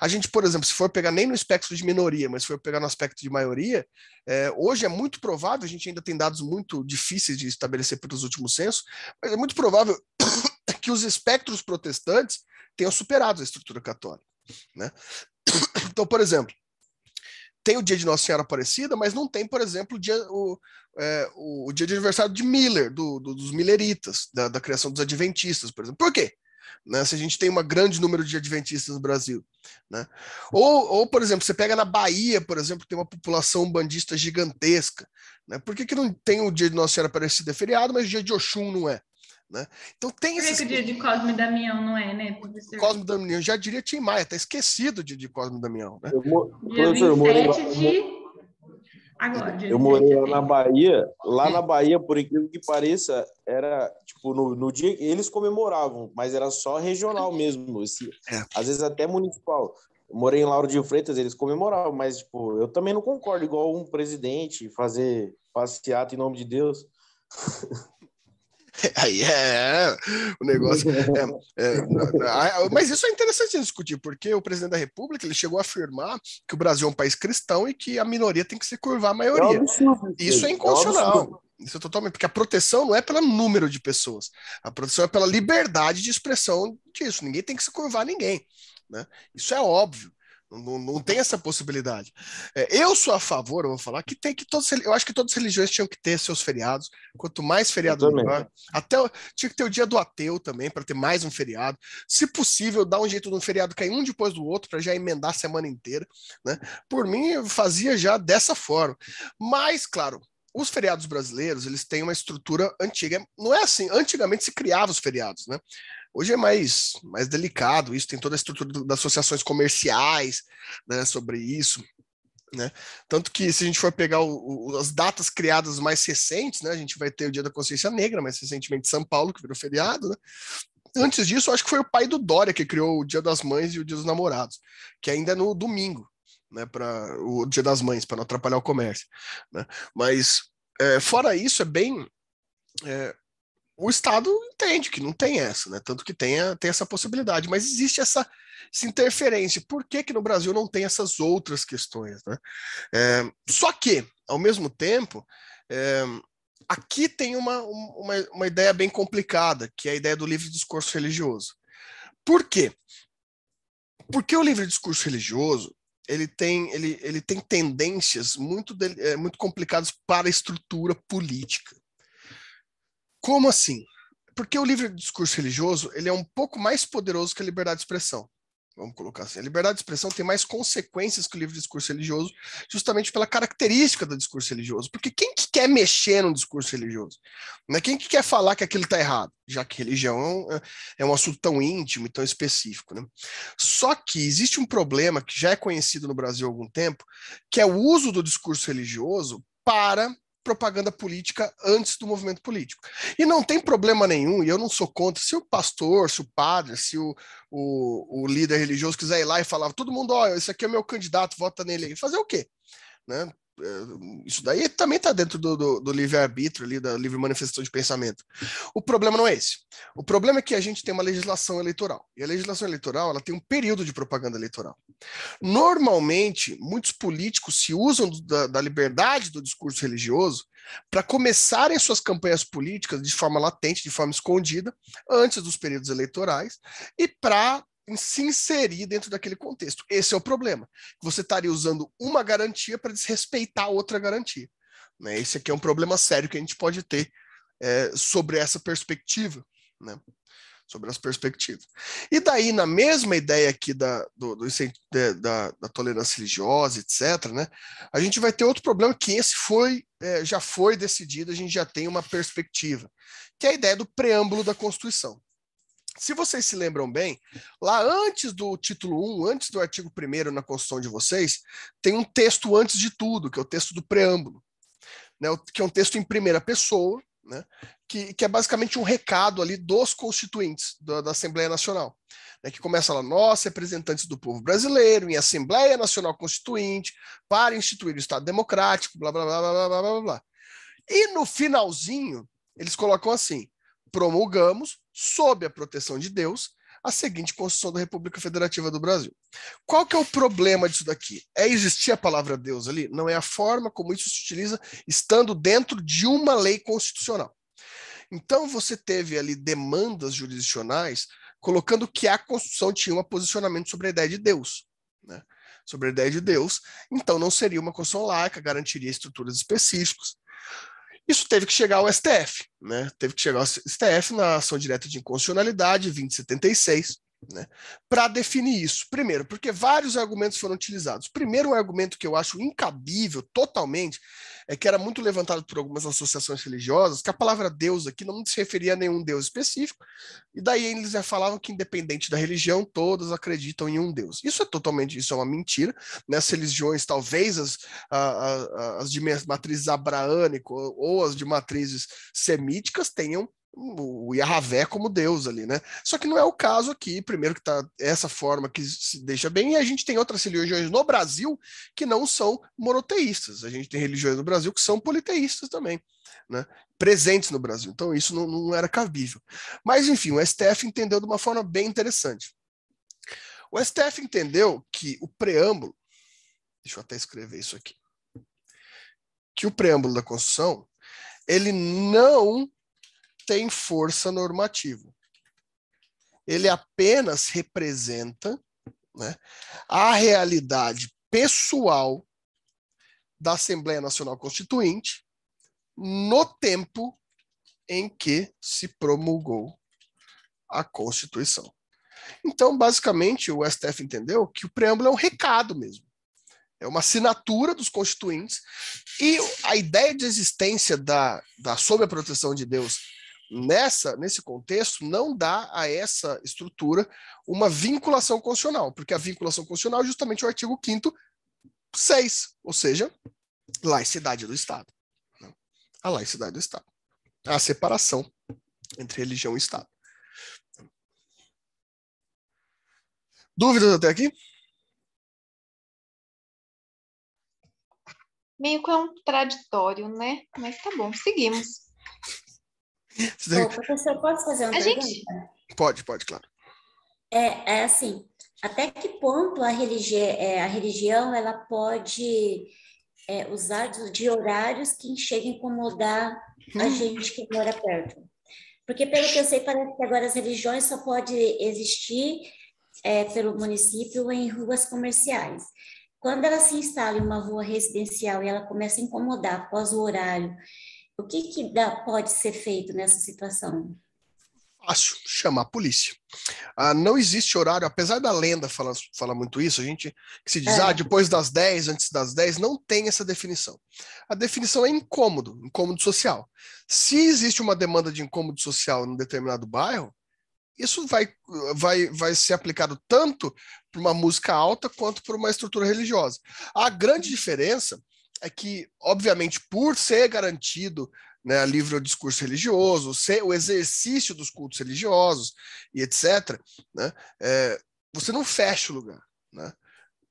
A gente, por exemplo, se for pegar nem no espectro de minoria, mas se for pegar no aspecto de maioria, é, hoje é muito provável, a gente ainda tem dados muito difíceis de estabelecer pelos últimos censos, mas é muito provável que os espectros protestantes tenham superado a estrutura católica. Né? Então, por exemplo, tem o dia de Nossa Senhora Aparecida, mas não tem, por exemplo, o, dia, o, é, o, o, dia de aniversário de Miller, do, do, dos Milleritas, da, da, criação dos Adventistas, por exemplo. Por quê? Né, se a gente tem um grande número de Adventistas no Brasil. Né? Ou, ou, por exemplo, você pega na Bahia, por exemplo, tem uma população bandista gigantesca. Né? Por que, que não tem o dia de Nossa Senhora Aparecida é feriado, mas o dia de Oxum não é? Né? Então tem esse. Esses... que o dia de Cosme e Damião não é, né, professor? Cosme e Damião, já diria Tim Maia, está esquecido o dia de Cosme e Damião, né? Eu, mo... dia 27 eu morei... de Agora, eu morei lá na Bahia. Lá na Bahia, por incrível que pareça, era tipo no, no dia eles comemoravam, mas era só regional mesmo, é. às vezes até municipal. Eu morei em Lauro de Freitas, eles comemoravam, mas tipo, eu também não concordo igual um presidente fazer passeata em nome de Deus. Aí é, o negócio. É, é, ah, mas isso é interessante discutir, porque o presidente da República ele chegou a afirmar que o Brasil é um país cristão e que a minoria tem que se curvar à é maioria. isso é, é inconstitucional. Isso é totalmente, porque a proteção não é pelo número de pessoas, a proteção é pela liberdade de expressão disso. Ninguém tem que se curvar a ninguém. Né? Isso é óbvio. Não, não tem essa possibilidade. É, eu sou a favor, eu vou falar, que tem que todos. Eu acho que todas as religiões tinham que ter seus feriados. Quanto mais feriado melhor. Até tinha que ter o dia do ateu também, para ter mais um feriado. Se possível, dar um jeito de um feriado cair um depois do outro, para já emendar a semana inteira. Né? Por mim, eu fazia já dessa forma. Mas, claro, os feriados brasileiros eles têm uma estrutura antiga. Não é assim. Antigamente se criava os feriados, né? Hoje é mais, mais delicado isso, tem toda a estrutura das associações comerciais né, sobre isso. Né? Tanto que, se a gente for pegar o, o, as datas criadas mais recentes, né, a gente vai ter o Dia da Consciência Negra, mais recentemente São Paulo, que virou feriado. Né? Antes disso, acho que foi o pai do Dória que criou o Dia das Mães e o Dia dos Namorados, que ainda é no domingo, né, para o Dia das Mães, para não atrapalhar o comércio. Né? Mas, é, fora isso, é bem. É, o Estado entende que não tem essa, né? Tanto que tem, a, tem essa possibilidade, mas existe essa, essa, interferência. Por que, que no Brasil não tem essas outras questões? Né? É, só que, ao mesmo tempo, é, aqui tem uma, uma, uma ideia bem complicada, que é a ideia do livre discurso religioso. Por quê? Porque o livre discurso religioso ele tem, ele, ele tem tendências muito, é, muito complicadas para a estrutura política. Como assim? Porque o livre discurso religioso ele é um pouco mais poderoso que a liberdade de expressão. Vamos colocar assim. A liberdade de expressão tem mais consequências que o livre discurso religioso, justamente pela característica do discurso religioso. Porque quem que quer mexer no discurso religioso? é Quem que quer falar que aquilo está errado? Já que religião é, é, é um assunto tão íntimo e tão específico. Né? Só que existe um problema que já é conhecido no Brasil há algum tempo, que é o uso do discurso religioso para propaganda política antes do movimento político. E não tem problema nenhum, e eu não sou contra, se o pastor, se o padre, se o, o, o líder religioso quiser ir lá e falar, todo mundo, olha, esse aqui é o meu candidato, vota nele aí, fazer o quê? Né? Eh, isso daí também está dentro do, do, do livre-arbítrio, ali, da livre manifestação de pensamento. O problema não é esse. O problema é que a gente tem uma legislação eleitoral. E a legislação eleitoral ela tem um período de propaganda eleitoral. Normalmente, muitos políticos se usam da, da liberdade do discurso religioso para começarem suas campanhas políticas de forma latente, de forma escondida, antes dos períodos eleitorais, e para se inserir dentro daquele contexto. Esse é o problema. Você estaria usando uma garantia para desrespeitar outra garantia. Né? Esse aqui é um problema sério que a gente pode ter é, sobre essa perspectiva. Né? Sobre as perspectivas. E daí, na mesma ideia aqui da, do, do da, da, tolerância religiosa, etc., né, a gente vai ter outro problema que esse foi é, já foi decidido, a gente já tem uma perspectiva, que é a ideia do preâmbulo da Constituição. Se vocês se lembram bem, lá antes do título 1, antes do artigo 1 na Constituição de vocês, tem um texto antes de tudo, que é o texto do preâmbulo, né, que é um texto em primeira pessoa, né, que, que, é basicamente um recado ali dos constituintes da, da Assembleia Nacional, né, que começa lá, nós, representantes do povo brasileiro, em Assembleia Nacional Constituinte, para instituir o Estado Democrático, blá, blá, blá, blá, blá, blá, blá. E no finalzinho, eles colocam assim, promulgamos, sob a proteção de Deus, a seguinte Constituição da República Federativa do Brasil. Qual que é o problema disso daqui? É existir a palavra Deus ali? Não é a forma como isso se utiliza estando dentro de uma lei constitucional. Então você teve ali demandas jurisdicionais colocando que a Constituição tinha um posicionamento sobre a ideia de Deus, né? sobre a ideia de Deus, então não seria uma Constituição laica, garantiria estruturas específicas. Isso teve que chegar ao STF, né? Teve que chegar ao STF na ação direta de inconstitucionalidade 2076, né, para definir isso. Primeiro, porque vários argumentos foram utilizados. Primeiro, um argumento que eu acho incabível totalmente é que era muito levantado por algumas associações religiosas que a palavra Deus aqui não se referia a nenhum Deus específico, e daí eles já falavam que, independente da religião, todas acreditam em um Deus. Isso é totalmente, isso é uma mentira. Nessas né? religiões, talvez as, as, as de matrizes abraânico ou as de matrizes semíticas tenham o Yahvé como Deus ali, né? Só que não é o caso aqui, primeiro que tá essa forma que se deixa bem, e a gente tem outras religiões no Brasil que não são monoteístas. A gente tem religiões no Brasil que são politeístas também, né? Presentes no Brasil. Então isso não, não era cabível. Mas enfim, o STF entendeu de uma forma bem interessante. O STF entendeu que o preâmbulo, deixa eu até escrever isso aqui, que o preâmbulo da Constituição ele não tem força normativa. Ele apenas representa né, a realidade pessoal da Assembleia Nacional Constituinte no tempo em que se promulgou a Constituição. Então, basicamente, o STF entendeu que o preâmbulo é um recado mesmo. É uma assinatura dos constituintes. E a ideia de existência da, da sob a proteção de Deus nessa, nesse contexto, não dá a essa estrutura uma vinculação constitucional, porque a vinculação constitucional é justamente o artigo 5 6, ou seja, laicidade do Estado. Né? A laicidade do Estado. A separação entre religião e Estado. Dúvidas até aqui? Meio contraditório, é né? Mas tá bom, seguimos professor, posso fazer uma a pergunta? Gente... Pode, pode, claro. É, é assim, até que ponto a, religi é, a religião ela pode é, usar de, de horários que chega a incomodar hum. a gente que mora perto? Porque, pelo que eu sei, parece que agora as religiões só podem existir é, pelo município em ruas comerciais. Quando ela se instala em uma rua residencial e ela começa a incomodar após o horário o que, que dá, pode ser feito nessa situação? Fácil, chamar a polícia. Ah, não existe horário, apesar da lenda falar fala muito isso, a gente se diz, é. ah, depois das 10, antes das 10, não tem essa definição. A definição é incômodo, incômodo social. Se existe uma demanda de incômodo social em um determinado bairro, isso vai, vai, vai ser aplicado tanto para uma música alta quanto para uma estrutura religiosa. A grande diferença é que, obviamente, por ser garantido né, livre o discurso religioso, ser, o exercício dos cultos religiosos e etc., né, é, você não fecha o lugar. Né?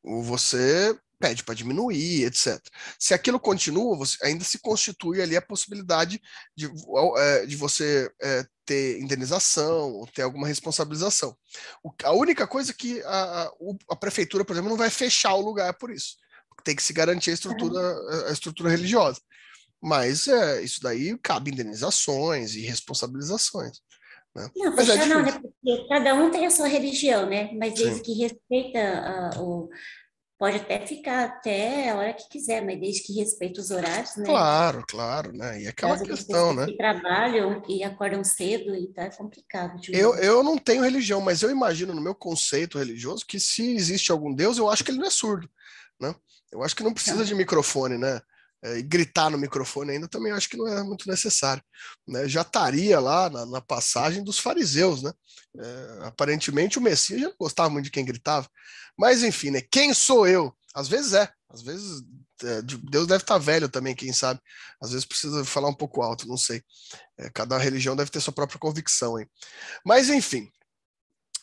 Ou você pede para diminuir, etc. Se aquilo continua, você, ainda se constitui ali a possibilidade de, é, de você é, ter indenização ou ter alguma responsabilização. O, a única coisa que a, a, a prefeitura, por exemplo, não vai fechar o lugar por isso tem que se garantir a é. estrutura, a estrutura religiosa. Mas é, isso daí cabe indenizações e responsabilizações. Né? Não, Mas é não, né? Porque cada um tem a sua religião, né? Mas desde Sim. que respeita uh, o. Pode até ficar até a hora que quiser, mas desde que respeita os horários, né? Claro, claro, né? E é aquela Caso questão, né? Que trabalham e acordam cedo e tá complicado. Eu, eu não tenho religião, mas eu imagino no meu conceito religioso que se existe algum Deus, eu acho que ele não é surdo, né? Eu acho que não precisa de microfone, né? É, gritar no microfone ainda também acho que não é muito necessário. Né? Já estaria lá na, na, passagem dos fariseus, né? É, aparentemente o Messias já gostava muito de quem gritava. Mas enfim, né? Quem sou eu? Às vezes é, às vezes é, Deus deve estar tá velho também, quem sabe. Às vezes precisa falar um pouco alto, não sei. É, cada religião deve ter sua própria convicção hein Mas enfim,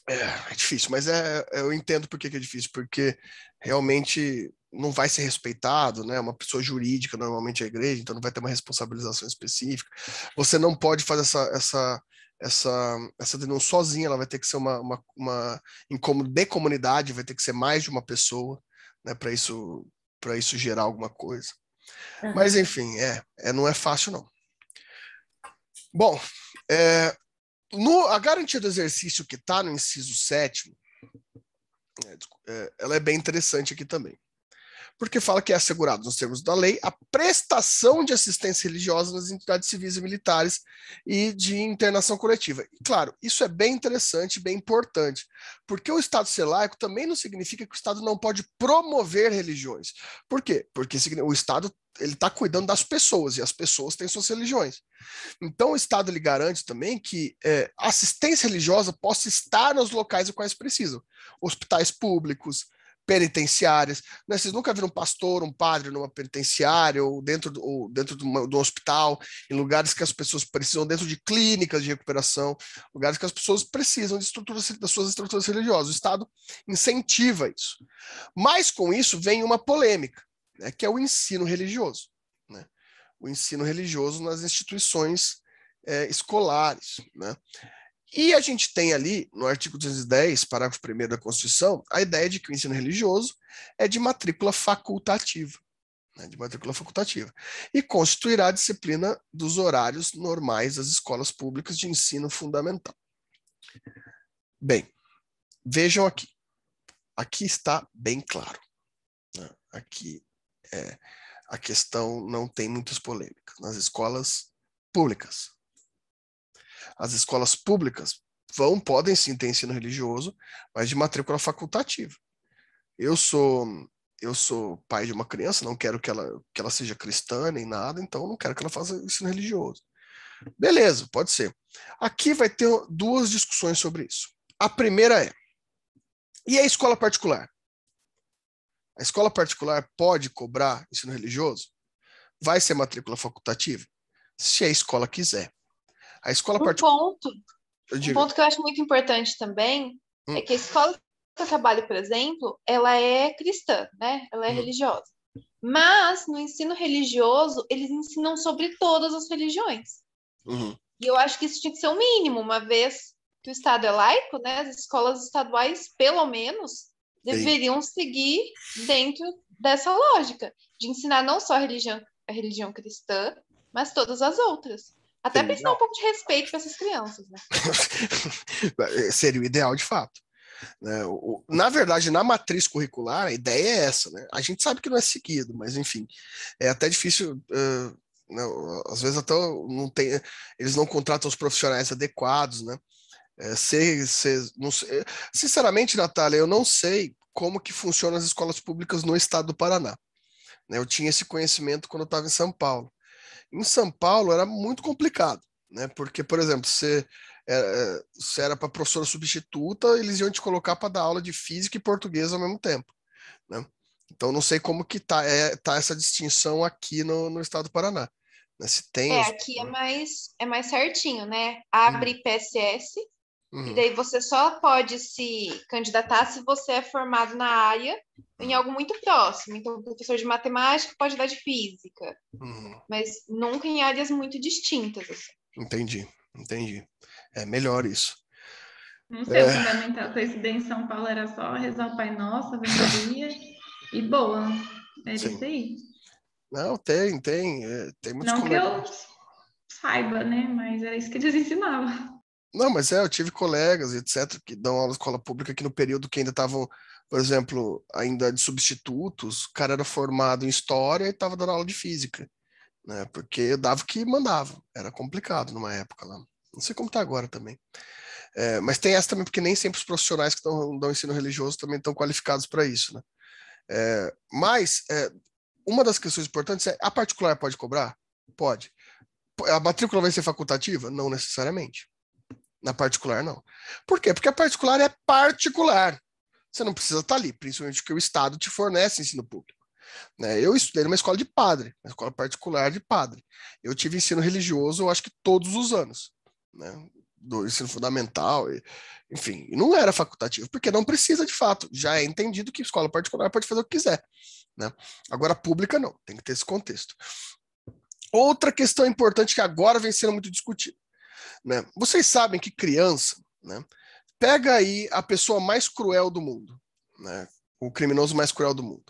é, é, difícil, mas é, eu entendo por que, que é difícil, porque realmente não vai ser respeitado, né? Uma pessoa jurídica normalmente é a igreja, então não vai ter uma responsabilização específica. Você não pode fazer essa essa essa, essa denúncia sozinha, ela vai ter que ser uma, uma, uma incômodo de comunidade, vai ter que ser mais de uma pessoa, né? Para isso para isso gerar alguma coisa. Uhum. Mas enfim, é, é não é fácil não. Bom, é, no, a garantia do exercício que está no inciso sétimo, é, é, ela é bem interessante aqui também porque fala que é assegurado nos termos da lei a prestação de assistência religiosa nas entidades civis e militares e de internação coletiva. E claro, isso é bem interessante, bem importante, porque o Estado ser laico também não significa que o Estado não pode promover religiões. Por quê? Porque o Estado ele está cuidando das pessoas e as pessoas têm suas religiões. Então, o Estado lhe garante também que é, assistência religiosa possa estar nos locais em quais precisam, hospitais públicos, penitenciárias. Né? Vocês nunca viram um pastor, um padre numa penitenciária ou dentro, do, ou dentro do, do, hospital, em lugares que as pessoas precisam, dentro de clínicas de recuperação, lugares que as pessoas precisam de estruturas, das suas estruturas religiosas. O Estado incentiva isso. Mas com isso vem uma polêmica, né? que é o ensino religioso. Né? O ensino religioso nas instituições é, escolares. Né? E a gente tem ali, no artigo 210, parágrafo 1 da Constituição, a ideia de que o ensino religioso é de matrícula facultativa. Né, de matrícula facultativa. E constituirá a disciplina dos horários normais das escolas públicas de ensino fundamental. Bem, vejam aqui. Aqui está bem claro. Né? Aqui é, a questão não tem muitas polêmicas. Nas escolas públicas, as escolas públicas vão, podem sim ter ensino religioso, mas de matrícula facultativa. Eu sou eu sou pai de uma criança, não quero que ela, que ela seja cristã nem nada, então não quero que ela faça ensino religioso. Beleza, pode ser. Aqui vai ter duas discussões sobre isso. A primeira é: e a escola particular? A escola particular pode cobrar ensino religioso? Vai ser matrícula facultativa? Se a escola quiser. A escola um particular. Ponto, um ponto que eu acho muito importante também é hum. é que a escola que eu trabalho, por exemplo, ela é cristã, né? Ela é hum. religiosa. Mas no ensino religioso, eles ensinam sobre todas as religiões. Uhum. E eu acho que isso tinha que ser o um mínimo, uma vez que o Estado é laico, né? As escolas estaduais, pelo menos, deveriam Sim. seguir dentro dessa lógica de ensinar não só a religião, a religião cristã, mas todas as outras. Até Sim, pensar um pouco de respeito para essas crianças, né? Seria o ideal, de fato. Né? Na verdade, na matriz curricular, a ideia é essa, né? A gente sabe que não é seguido, mas enfim, é até difícil. Uh, não, né? às vezes até não tem, eles não contratam os profissionais adequados, né? É, sei, é, sinceramente, Natália, eu não sei como que funcionam as escolas públicas no estado do Paraná. Né? Eu tinha esse conhecimento quando eu estava em São Paulo. Em São Paulo era muito complicado, né? Porque, por exemplo, você é, é, era para professora substituta, eles iam te colocar para dar aula de física e português ao mesmo tempo, né? Então não sei como que tá, é, tá essa distinção aqui no, no estado do Paraná. Né? Se tem é, os... aqui é mais, é mais certinho, né? Hum. Abre hum. PSS, Uhum. E daí você só pode se candidatar se você é formado na área em algo muito próximo. Então, professor de matemática pode dar de física, uhum. mas nunca em áreas muito distintas. Assim. Entendi, entendi. É melhor isso. Não sei, é... o fundamental que eu em São Paulo era só rezar o Pai Nosso, a e boa. É Sim. isso aí. Não, tem, tem. É, tem muitos Não que eu saiba, né? Mas era isso que eles ensinavam. Não, mas é, eu tive colegas, etc., que dão aula na escola pública aqui no período que ainda estavam, por exemplo, ainda de substitutos, o cara era formado em história e estava dando aula de física, né? Porque eu dava o que mandava, era complicado numa época lá. Não sei como está agora também. É, mas tem essa também, porque nem sempre os profissionais que tão, dão ensino religioso também estão qualificados para isso, né? É, mas é, uma das questões importantes é a particular pode cobrar? Pode. A matrícula vai ser facultativa? Não necessariamente. Na particular, não. Por quê? Porque a particular é particular. Você não precisa estar tá ali, principalmente porque o Estado te fornece ensino público. Né? Eu estudei numa escola de padre, uma escola particular de padre. Eu tive ensino religioso, eu acho que todos os anos. Né? do ensino fundamental, enfim, não era facultativo, porque não precisa de fato, já é entendido que escola particular pode fazer o que quiser, né? Agora, pública não, tem que ter esse contexto. Outra questão importante que agora vem sendo muito discutida: né? Vocês sabem que criança, né? Pega aí a pessoa mais cruel do mundo, né? O criminoso mais cruel do mundo.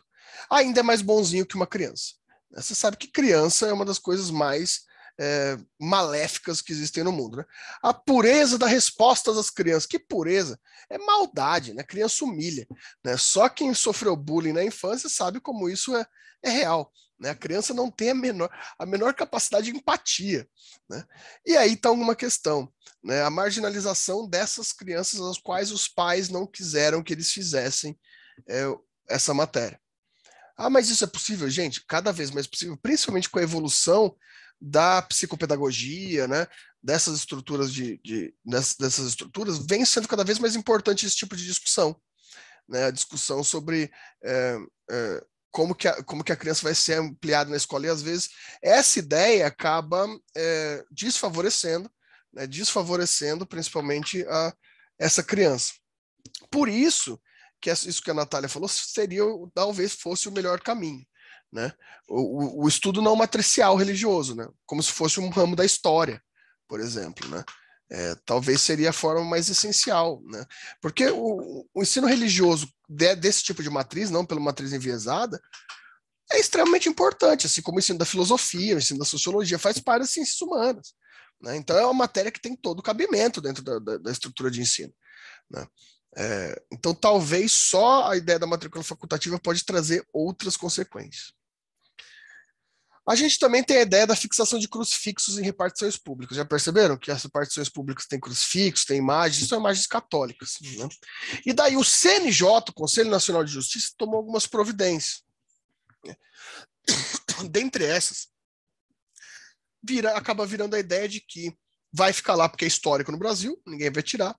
Ainda é mais bonzinho que uma criança. Né? Você sabe que criança é uma das coisas mais é, maléficas que existem no mundo. Né? A pureza da resposta das crianças. Que pureza? É maldade, né? Criança humilha. Né? Só quem sofreu bullying na infância sabe como isso é, é real. Né? A criança não tem a menor, a menor capacidade de empatia. Né? E aí está uma questão: né? a marginalização dessas crianças, às quais os pais não quiseram que eles fizessem é, essa matéria. Ah, mas isso é possível, gente? Cada vez mais possível, principalmente com a evolução da psicopedagogia, né? dessas estruturas de, de dessas, dessas estruturas, vem sendo cada vez mais importante esse tipo de discussão. Né, a discussão sobre é, é, como que a, como que a criança vai ser ampliada na escola. E às vezes essa ideia acaba é, desfavorecendo, né, desfavorecendo principalmente a, essa criança. Por isso que isso que a Natália falou seria, talvez fosse o melhor caminho. Né? O, o, o estudo não matricial religioso, né? como se fosse um ramo da história, por exemplo. Né? É, talvez seria a forma mais essencial, né? Porque o, o ensino religioso de, desse tipo de matriz, não pela matriz enviesada, é extremamente importante, assim como o ensino da filosofia, o ensino da sociologia, faz parte das ciências humanas. Né? Então, é uma matéria que tem todo o cabimento dentro da, da, da estrutura de ensino. Né? É, então, talvez só a ideia da matrícula facultativa pode trazer outras consequências. A gente também tem a ideia da fixação de crucifixos em repartições públicas. Já perceberam que as repartições públicas têm crucifixos, têm imagens, são imagens católicas. Né? E daí o CNJ, o Conselho Nacional de Justiça, tomou algumas providências. Dentre essas, vira, acaba virando a ideia de que vai ficar lá porque é histórico no Brasil, ninguém vai tirar,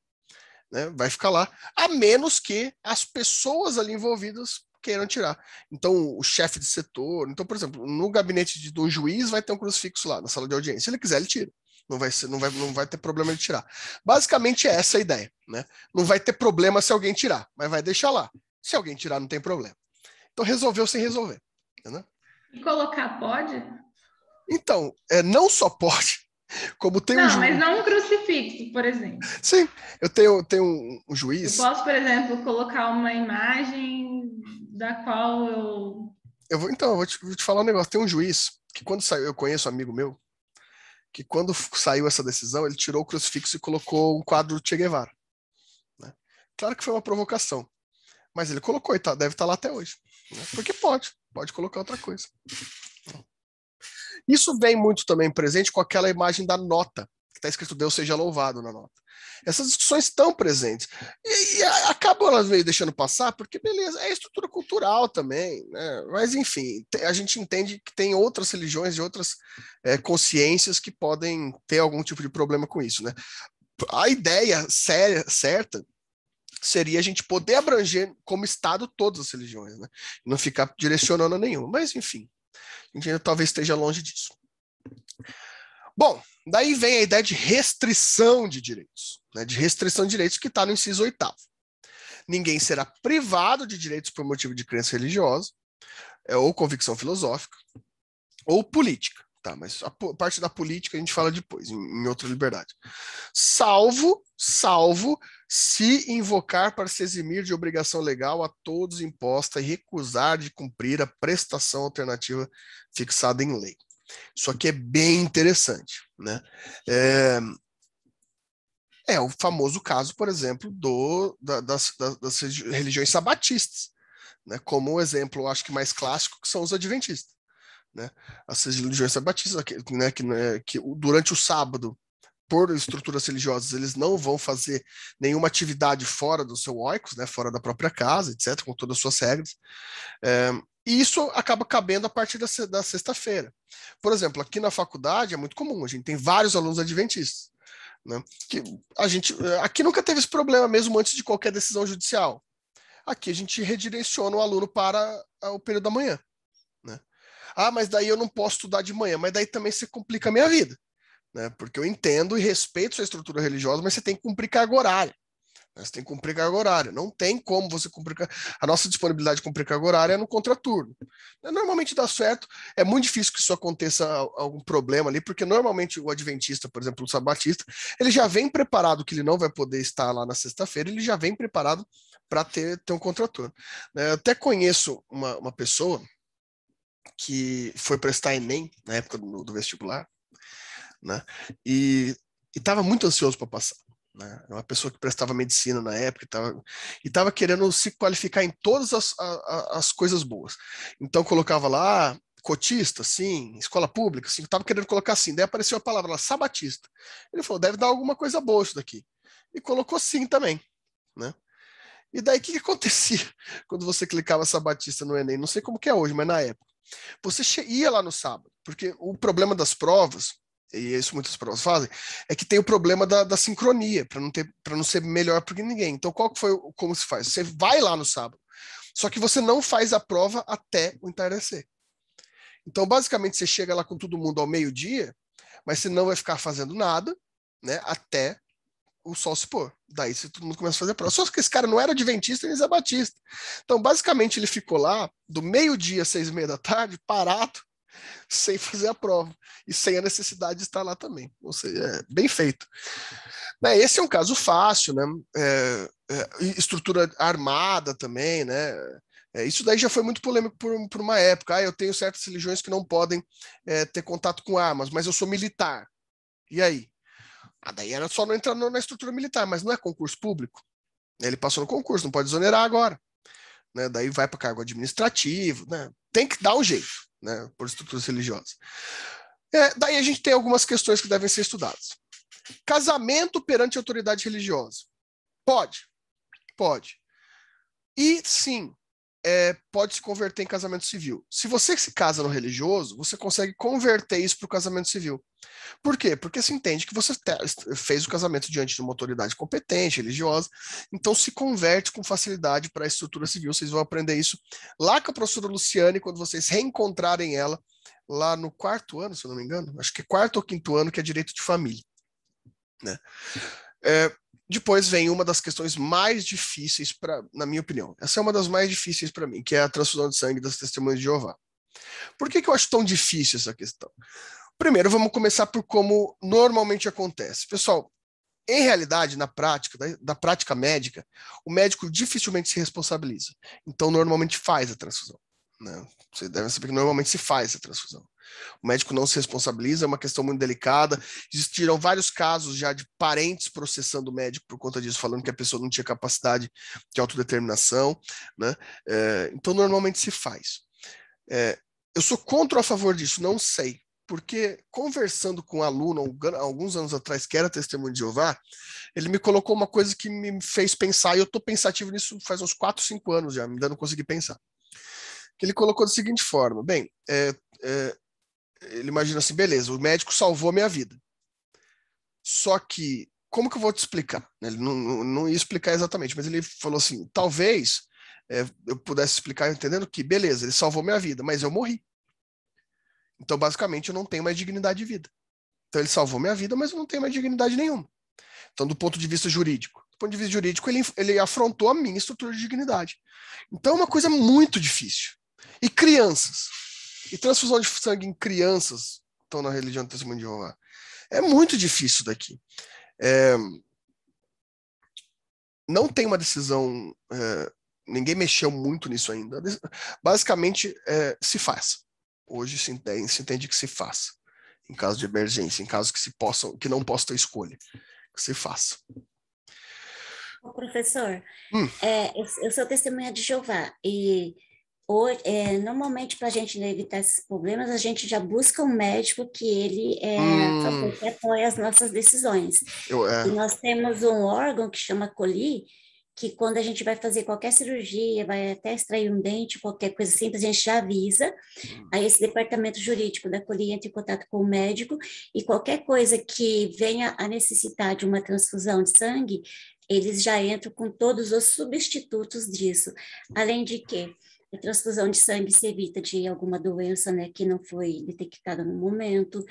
né? vai ficar lá, a menos que as pessoas ali envolvidas queiram tirar. Então, o chefe de setor. Então, por exemplo, no gabinete de, do juiz vai ter um crucifixo lá na sala de audiência. Se ele quiser, ele tira. Não vai, ser, não, vai, não vai ter problema de tirar. Basicamente é essa a ideia. Né? Não vai ter problema se alguém tirar, mas vai deixar lá. Se alguém tirar, não tem problema. Então resolveu sem resolver. Né? E colocar pode? Então, é, não só pode, como tem não, um mas não um crucifixo, por exemplo. Sim, eu tenho, tenho um, um juiz. Eu posso, por exemplo, colocar uma imagem da qual eu. eu vou, então, eu vou te, vou te falar um negócio. Tem um juiz que, quando saiu, eu conheço um amigo meu, que quando saiu essa decisão, ele tirou o crucifixo e colocou um quadro do Che Guevara. Né? Claro que foi uma provocação, mas ele colocou e tá, deve estar tá lá até hoje. Né? Porque pode, pode colocar outra coisa. Isso vem muito também presente com aquela imagem da nota, que está escrito Deus seja louvado na nota. Essas discussões estão presentes. E, e acabam elas meio deixando passar, porque, beleza, é estrutura cultural também. Né? Mas, enfim, a gente entende que tem outras religiões e outras é, consciências que podem ter algum tipo de problema com isso. Né? A ideia séria, certa, seria a gente poder abranger como Estado todas as religiões, né? não ficar direcionando a nenhuma. Mas, enfim, a gente ainda talvez esteja longe disso. Bom, daí vem a ideia de restrição de direitos, né, de restrição de direitos que está no inciso oitavo. Ninguém será privado de direitos por motivo de crença religiosa, é, ou convicção filosófica, ou política. Tá, mas a parte da política a gente fala depois, em, em outra liberdade. Salvo, salvo se invocar para se eximir de obrigação legal a todos imposta e recusar de cumprir a prestação alternativa fixada em lei. Isso aqui é bem interessante, né? É, é o famoso caso, por exemplo, do, da, das, das, religiões sabatistas, né? Como um exemplo, acho que mais clássico, que são os adventistas, né? As religiões sabatistas, que, né, que, né, que durante o sábado por estruturas religiosas, eles não vão fazer nenhuma atividade fora do seu oikos, né, fora da própria casa, etc., com todas as suas regras. É, e isso acaba cabendo a partir da, da sexta-feira. Por exemplo, aqui na faculdade é muito comum, a gente tem vários alunos adventistas. Né, que a gente, eh, aqui nunca teve esse problema mesmo antes de qualquer decisão judicial. Aqui a gente redireciona o aluno para o período da manhã. Né. Ah, mas daí eu não posso estudar de manhã, mas daí também se complica a minha vida né? Porque eu entendo e respeito sua estrutura religiosa, mas você tem que cumprir carga horária. Né? Você tem que cumprir carga horária. Não tem como você cumprir. A nossa disponibilidade de cumprir carga horária é no contraturno. Né? Normalmente dá certo. É muito difícil que isso aconteça algum problema ali, porque normalmente o adventista, por exemplo, o sabatista, ele já vem preparado que ele não vai poder estar lá na sexta-feira, ele já vem preparado para ter, ter um contraturno. Né? Eu até conheço uma, uma pessoa que foi prestar Enem na época do, do vestibular né? E estava muito ansioso para passar. Né? Uma pessoa que prestava medicina na época e estava querendo se qualificar em todas as, a, as coisas boas. Então colocava lá cotista, sim, escola pública, sim, estava querendo colocar assim. Daí apareceu a palavra lá, sabatista. Ele falou, deve dar alguma coisa boa isso daqui. E colocou sim também, né? E daí o que, que, acontecia quando você clicava sabatista no Enem? Não sei como que é hoje, mas na época. Você ia lá no sábado, porque o problema das provas e é isso muitas provas fazem, é que tem o problema da, da sincronia, para não ter para não ser melhor porque ninguém. Então, qual que foi como se faz? Você vai lá no sábado, só que você não faz a prova até o entardecer. Então, basicamente, você chega lá com todo mundo ao meio-dia, mas você não vai ficar fazendo nada, né, até o sol se pôr. Daí se todo mundo começa a fazer a prova. Só que esse cara não era adventista nem é batista Então, basicamente, ele ficou lá do meio-dia, seis e meia da tarde, parado, sem fazer a prova e sem a necessidade de estar lá também. Ou seja, é bem feito. Né, esse é um caso fácil, né? É, é, estrutura armada também, né? É, isso daí já foi muito polêmico por, por, uma época. Ah, eu tenho certas religiões que não podem é, ter contato com armas, mas eu sou militar. E aí? Ah, daí era só não entrar na estrutura militar, mas não é concurso público. Ele passou no concurso, não pode exonerar agora né? Daí vai para cargo administrativo, né? Tem que dar um jeito, né? Por estruturas religiosas. É, daí a gente tem algumas questões que devem ser estudadas. Casamento perante autoridade religiosa. Pode, pode. E sim, é, pode se converter em casamento civil. Se você se casa no religioso, você consegue converter isso para o casamento civil. Por quê? Porque se entende que você fez o casamento diante de uma autoridade competente, religiosa, então se converte com facilidade para a estrutura civil. Vocês vão aprender isso lá com a professora Luciane, quando vocês reencontrarem ela lá no quarto ano, se eu não me engano, acho que é quarto ou quinto ano, que é direito de família. Né? É, depois vem uma das questões mais difíceis, pra, na minha opinião. Essa é uma das mais difíceis para mim, que é a transfusão de sangue das testemunhas de Jeová. Por que, que eu acho tão difícil essa questão? Primeiro, vamos começar por como normalmente acontece. Pessoal, em realidade, na prática, da, né, da, prática médica, o médico dificilmente se responsabiliza. Então, normalmente faz a transfusão. Né? deve saber que normalmente se faz a transfusão. O médico não se responsabiliza, é uma questão muito delicada. Existiram vários casos já de parentes processando o médico por conta disso, falando que a pessoa não tinha capacidade de autodeterminação. Né? É, então, normalmente se faz. É, eu sou contra ou a favor disso? Não sei. Porque conversando com um aluno alguns anos atrás, que era testemunho de Jeová, ele me colocou uma coisa que me fez pensar, e eu estou pensativo nisso faz uns 4, 5 anos já, ainda não consegui pensar. Que ele colocou da seguinte forma: bem, é, é, ele imagina assim, beleza, o médico salvou a minha vida. Só que, como que eu vou te explicar? Ele não, não, não ia explicar exatamente, mas ele falou assim, talvez é, eu pudesse explicar entendendo que, beleza, ele salvou minha vida, mas eu morri. Então, basicamente, eu não tenho mais dignidade de vida. Então, ele salvou minha vida, mas eu não tenho mais dignidade nenhuma. Então, do ponto de vista jurídico. Do ponto de vista jurídico, ele, ele afrontou a minha estrutura de dignidade. Então, é uma coisa muito difícil. E crianças? E transfusão de sangue em crianças estão na religião do testemunho de Jeová. É muito difícil daqui. É, não tem uma decisão. É, ninguém mexeu muito nisso ainda. Basicamente, é, se faz. Hoje se entende, se entende, que se faça. Em caso de emergência, em caso que se possam, que não possa ter escolha, que se faça. Professor, hum. é, eu, eu, sou testemunha de Jeová e é, normalmente para a gente evitar esses problemas, a gente já busca um médico que ele é, hum. que apoie as nossas decisões. Eu, é. E nós temos um órgão que chama COLI, que quando a gente vai fazer qualquer cirurgia, vai até extrair um dente, qualquer coisa assim, a gente já avisa. Hum. Aí esse departamento jurídico da Coli entra em contato com o médico e qualquer coisa que venha a necessitar de uma transfusão de sangue, eles já entram com todos os substitutos disso. Além de que a transfusão de sangue se evita de alguma doença né, que não foi detectada no momento.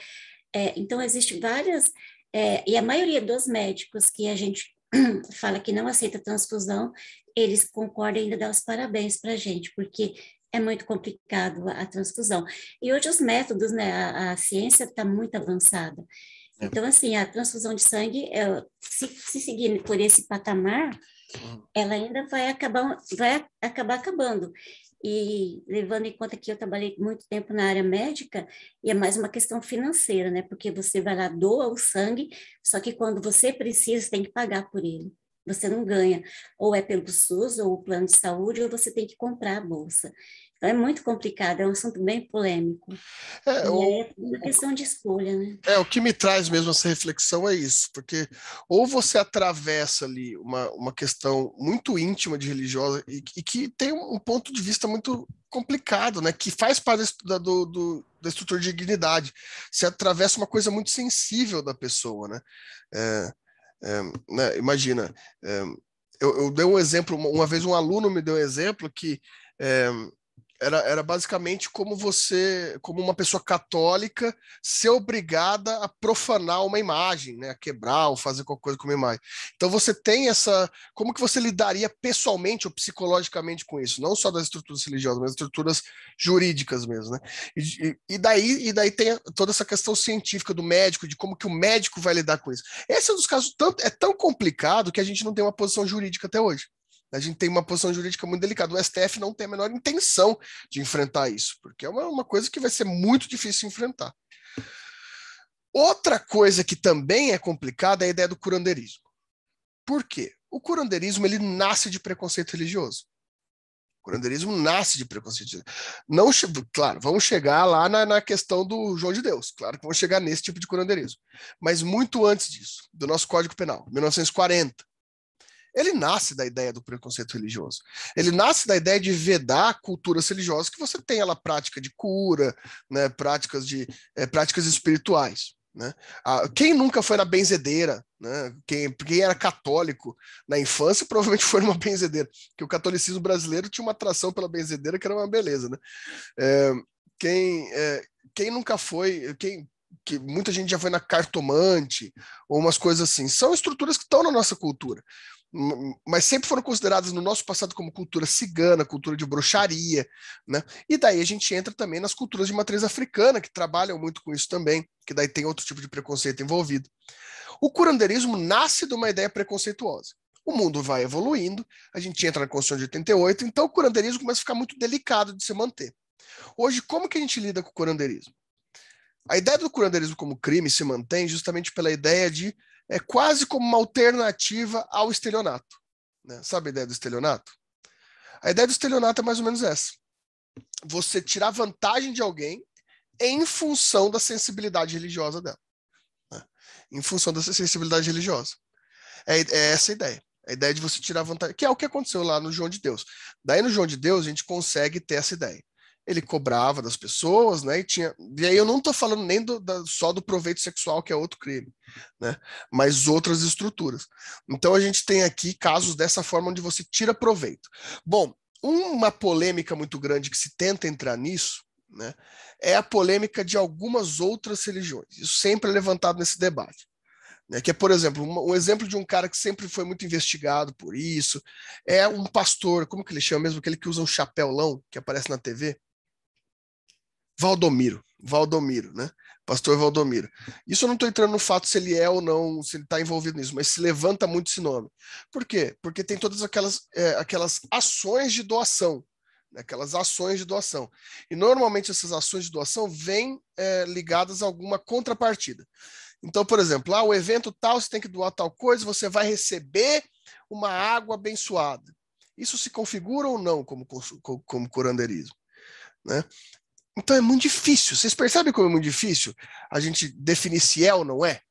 É, então, existem várias, é, e a maioria dos médicos que a gente fala que não aceita transfusão, eles concordam ainda dar os parabéns para a gente, porque é muito complicado a, a, transfusão. E hoje os métodos, né, a, a ciência está muito avançada. É. Então, assim, a transfusão de sangue, é, se, se seguir por esse patamar, ela ainda vai acabar, vai acabar acabando e levando em conta que eu trabalhei muito tempo na área médica, e é mais uma questão financeira, né? Porque você vai lá, doa o sangue, só que quando você precisa, tem que pagar por ele. Você não ganha, ou é pelo SUS, ou o plano de saúde, ou você tem que comprar a bolsa. Então é muito complicado, é um assunto bem polêmico. É, o... é uma questão de escolha, né? É, o que me traz mesmo essa reflexão é isso, porque ou você atravessa ali uma, uma questão muito íntima de religiosa e, e que tem um ponto de vista muito complicado, né? Que faz parte da, do, do, da estrutura de dignidade. Você atravessa uma coisa muito sensível da pessoa, né? É, é, né imagina, é, eu, eu, dei um exemplo, uma, uma vez um aluno me deu um exemplo que é, era, era basicamente como você, como uma pessoa católica, ser obrigada a profanar uma imagem, né? a quebrar ou fazer qualquer coisa com uma imagem. Então você tem essa. Como que você lidaria pessoalmente ou psicologicamente com isso? Não só das estruturas religiosas, mas das estruturas jurídicas mesmo. Né? E, e, daí, e daí tem toda essa questão científica do médico, de como que o médico vai lidar com isso. Esse é um dos casos tanto, é tão complicado que a gente não tem uma posição jurídica até hoje a gente tem uma posição jurídica muito delicada. O STF não tem a menor intenção de enfrentar isso, porque é uma, uma coisa que vai ser muito difícil enfrentar. Outra coisa que também é complicada é a ideia do curanderismo. Por quê? O curanderismo ele nasce de preconceito religioso. O curanderismo nasce de preconceito não Claro, vamos chegar lá na, na questão do João de Deus. Claro que vamos chegar nesse tipo de curanderismo. Mas muito antes disso, do nosso Código Penal, 1940 ele nasce da ideia do preconceito religioso. Ele nasce da ideia de vedar culturas religiosas que você tem lá prática de cura, né, práticas, de, é, práticas espirituais. Né? quem nunca foi na benzedeira, né? quem, quem, era católico na infância provavelmente foi numa benzedeira, porque o catolicismo brasileiro tinha uma atração pela benzedeira que era uma beleza. Né? É, quem, é, quem nunca foi, quem, que muita gente já foi na cartomante, ou umas coisas assim, são estruturas que estão na nossa cultura mas sempre foram consideradas no nosso passado como cultura cigana, cultura de bruxaria, né? E daí a gente entra também nas culturas de matriz africana, que trabalham muito com isso também, que daí tem outro tipo de preconceito envolvido. O curanderismo nasce de uma ideia preconceituosa. O mundo vai evoluindo, a gente entra na Constituição de 88, então o curanderismo começa a ficar muito delicado de se manter. Hoje, como que a gente lida com o curanderismo? A ideia do curanderismo como crime se mantém justamente pela ideia de é quase como uma alternativa ao estelionato. Né? Sabe a ideia do estelionato? A ideia do estelionato é mais ou menos essa. Você tirar vantagem de alguém em função da sensibilidade religiosa dela. Né? Em função dessa sensibilidade religiosa. É, é, essa a ideia. A ideia de você tirar vantagem, que é o que aconteceu lá no João de Deus. Daí no João de Deus a gente consegue ter essa ideia ele cobrava das pessoas, né? E tinha. E aí eu não estou falando nem do, da, só do proveito sexual, que é outro crime, né? Mas outras estruturas. Então a gente tem aqui casos dessa forma onde você tira proveito. Bom, uma polêmica muito grande que se tenta entrar nisso, né? É a polêmica de algumas outras religiões. Isso sempre é levantado nesse debate. Né, que é, por exemplo, um, um, exemplo de um cara que sempre foi muito investigado por isso, é um pastor, como que ele chama mesmo, aquele que usa um lão que aparece na TV? Valdomiro, Valdomiro, né? Pastor Valdomiro. Isso eu não estou entrando no fato se ele é ou não, se ele está envolvido nisso, mas se levanta muito esse nome. Por quê? Porque tem todas aquelas, é, aquelas ações de doação, né? aquelas ações de doação. E normalmente essas ações de doação vêm é, ligadas a alguma contrapartida. Então, por exemplo, lá ah, o evento tal, você tem que doar tal coisa, você vai receber uma água abençoada. Isso se configura ou não como, como curanderismo? Né? Então é muito difícil. Vocês percebem como é muito difícil a gente definir se é ou não é?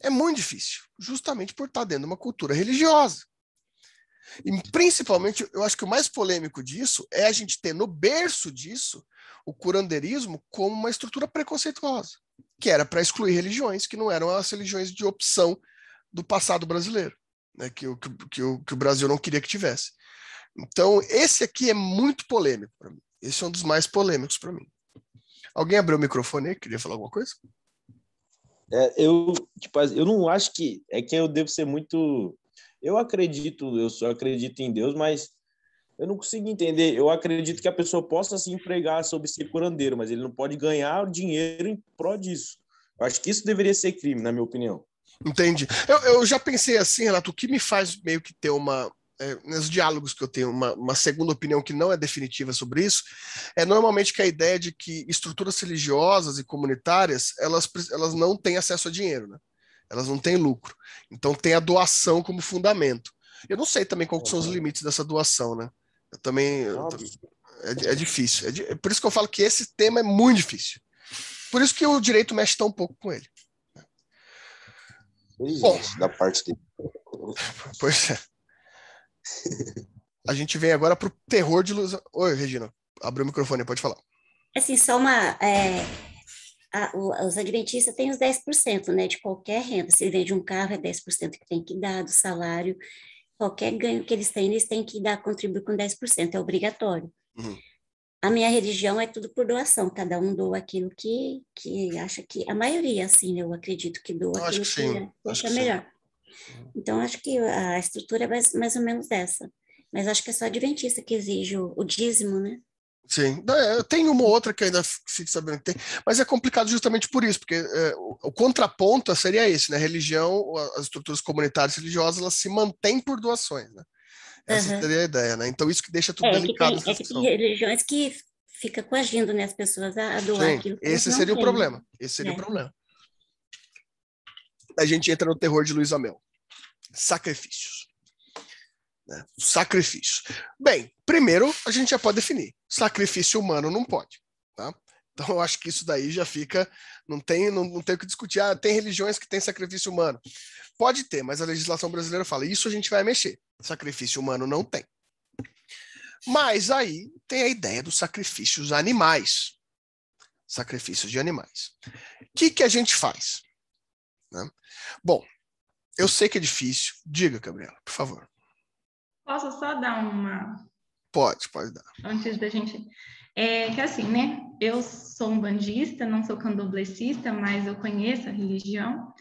É muito difícil, justamente por estar dentro de uma cultura religiosa. E principalmente, eu acho que o mais polêmico disso é a gente ter no berço disso o curanderismo como uma estrutura preconceituosa, que era para excluir religiões que não eram as religiões de opção do passado brasileiro, né, que, que, que, que o Brasil não queria que tivesse. Então, esse aqui é muito polêmico para mim. Esse é um dos mais polêmicos para mim. Alguém abriu o microfone aí? Queria falar alguma coisa? É, eu, tipo, eu não acho que. É que eu devo ser muito. Eu acredito, eu só acredito em Deus, mas eu não consigo entender. Eu acredito que a pessoa possa se empregar sobre ser curandeiro, mas ele não pode ganhar dinheiro em prol disso. Eu acho que isso deveria ser crime, na minha opinião. Entendi. Eu, eu já pensei assim, Renato, o que me faz meio que ter uma, é, nos diálogos que eu tenho uma, uma, segunda opinião que não é definitiva sobre isso, é normalmente que a ideia de que estruturas religiosas e comunitárias, elas, elas não têm acesso a dinheiro, né? Elas não têm lucro. Então tem a doação como fundamento. Eu não sei também quais são os uhum. limites dessa doação, né? Eu também... Eu é, é, é, difícil. É, é, por isso que eu falo que esse tema é muito difícil. Por isso que o direito mexe tão pouco com ele. É, Bom, da parte dele. Pois é. A gente vem agora pro terror de ilusão. Oi, Regina, abriu o microfone, pode falar. Assim, só uma. É... A, os adventistas têm os 10% né, de qualquer renda. Se vende um carro, é 10% que tem que dar do salário. Qualquer ganho que eles têm, eles têm que dar, contribuir com 10%, é obrigatório. Uhum. A minha religião é tudo por doação, cada um doa aquilo que, que acha que. A maioria, assim, né, eu acredito que doa aquilo que, que, é, acha que melhor. Sim. Então, acho que a estrutura é mais, ou menos essa. Mas acho que é só adventista que exige o, o dízimo, né? Sim, é, tem uma outra que ainda fico sabendo que tem, mas é complicado justamente por isso, porque é, o, o, contraponto seria esse, né? A religião, as estruturas comunitárias religiosas, elas se mantêm por doações, né? Essa uhum. seria a ideia, né? Então isso que deixa tudo é, delicado. Que tem, é que é tem religiões que fica coagindo né, as pessoas a, doar Sim, aquilo. esse seria tem. o problema, esse seria é. o problema a gente entra no terror de Luiz Amel, Sacrifícios. Né? Sacrifícios. Bem, primeiro a gente já pode definir. Sacrifício humano não pode. Tá? Então eu acho que isso daí já fica. Não tem, não, não tem o que discutir. Ah, tem religiões que têm sacrifício humano. Pode ter, mas a legislação brasileira fala: isso a gente vai mexer. Sacrifício humano não tem. Mas aí tem a ideia dos sacrifícios animais. Sacrifícios de animais. O que, que a gente faz? Né? Bom, eu sei que é difícil. Diga, Gabriela, por favor. Posso só dar uma. Pode, pode dar. Antes da gente. É que assim, né? Eu sou um bandista, não sou candomblessista, mas eu conheço a religião.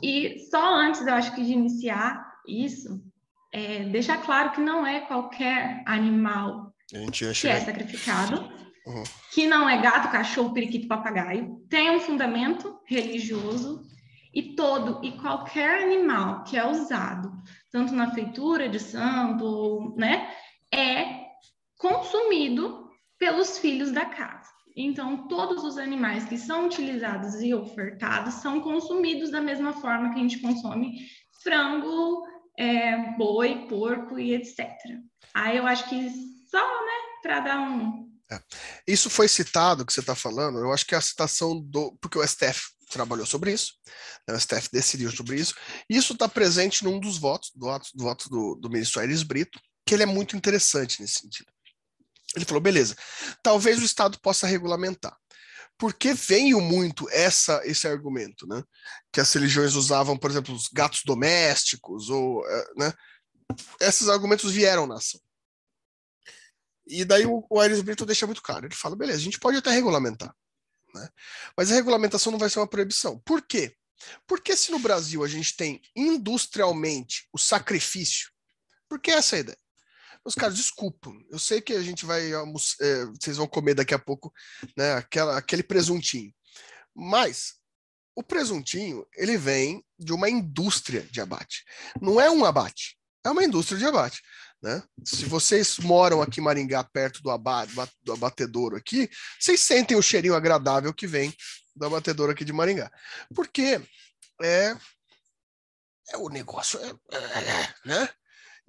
E só antes, eu acho que de iniciar isso, é, deixar claro que não é qualquer animal que é sacrificado, uhum. que não é gato, cachorro, periquito, papagaio. Tem um fundamento religioso e todo e qualquer animal que é usado, tanto na feitura de santo, né, é consumido pelos filhos da casa. Então, todos os animais que são utilizados e ofertados são consumidos da mesma forma que a gente consome frango, é, boi, porco e etc. Aí eu acho que só, né, para dar um. É. Isso foi citado que você está falando, eu acho que é a citação do. Porque o STF trabalhou sobre isso, né, o STF decidiu sobre isso. Isso está presente num dos votos, do voto do, voto do, do ministro Aires Brito, que ele é muito interessante nesse sentido. Ele falou: beleza, talvez o Estado possa regulamentar. Porque veio muito essa, esse argumento, né? Que as religiões usavam, por exemplo, os gatos domésticos, ou. Eh, né? Esses argumentos vieram na ação. E daí o, o Aires Brito deixa muito claro. Ele fala: beleza, a gente pode até regulamentar. Né? Mas a regulamentação não vai ser uma proibição. Por quê? Porque se no Brasil a gente tem industrialmente o sacrifício, por que é essa ideia? Os caras, desculpem. eu sei que a gente vai almoçar, é, vocês vão comer daqui a pouco né, aquela, aquele presuntinho. Mas o presuntinho, ele vem de uma indústria de abate. Não é um abate, é uma indústria de abate. Né? Se vocês moram aqui em Maringá, perto do, aba do abatedouro aqui, vocês sentem o cheirinho agradável que vem do abatedouro aqui de Maringá. Porque é, é o negócio, é, é, é né?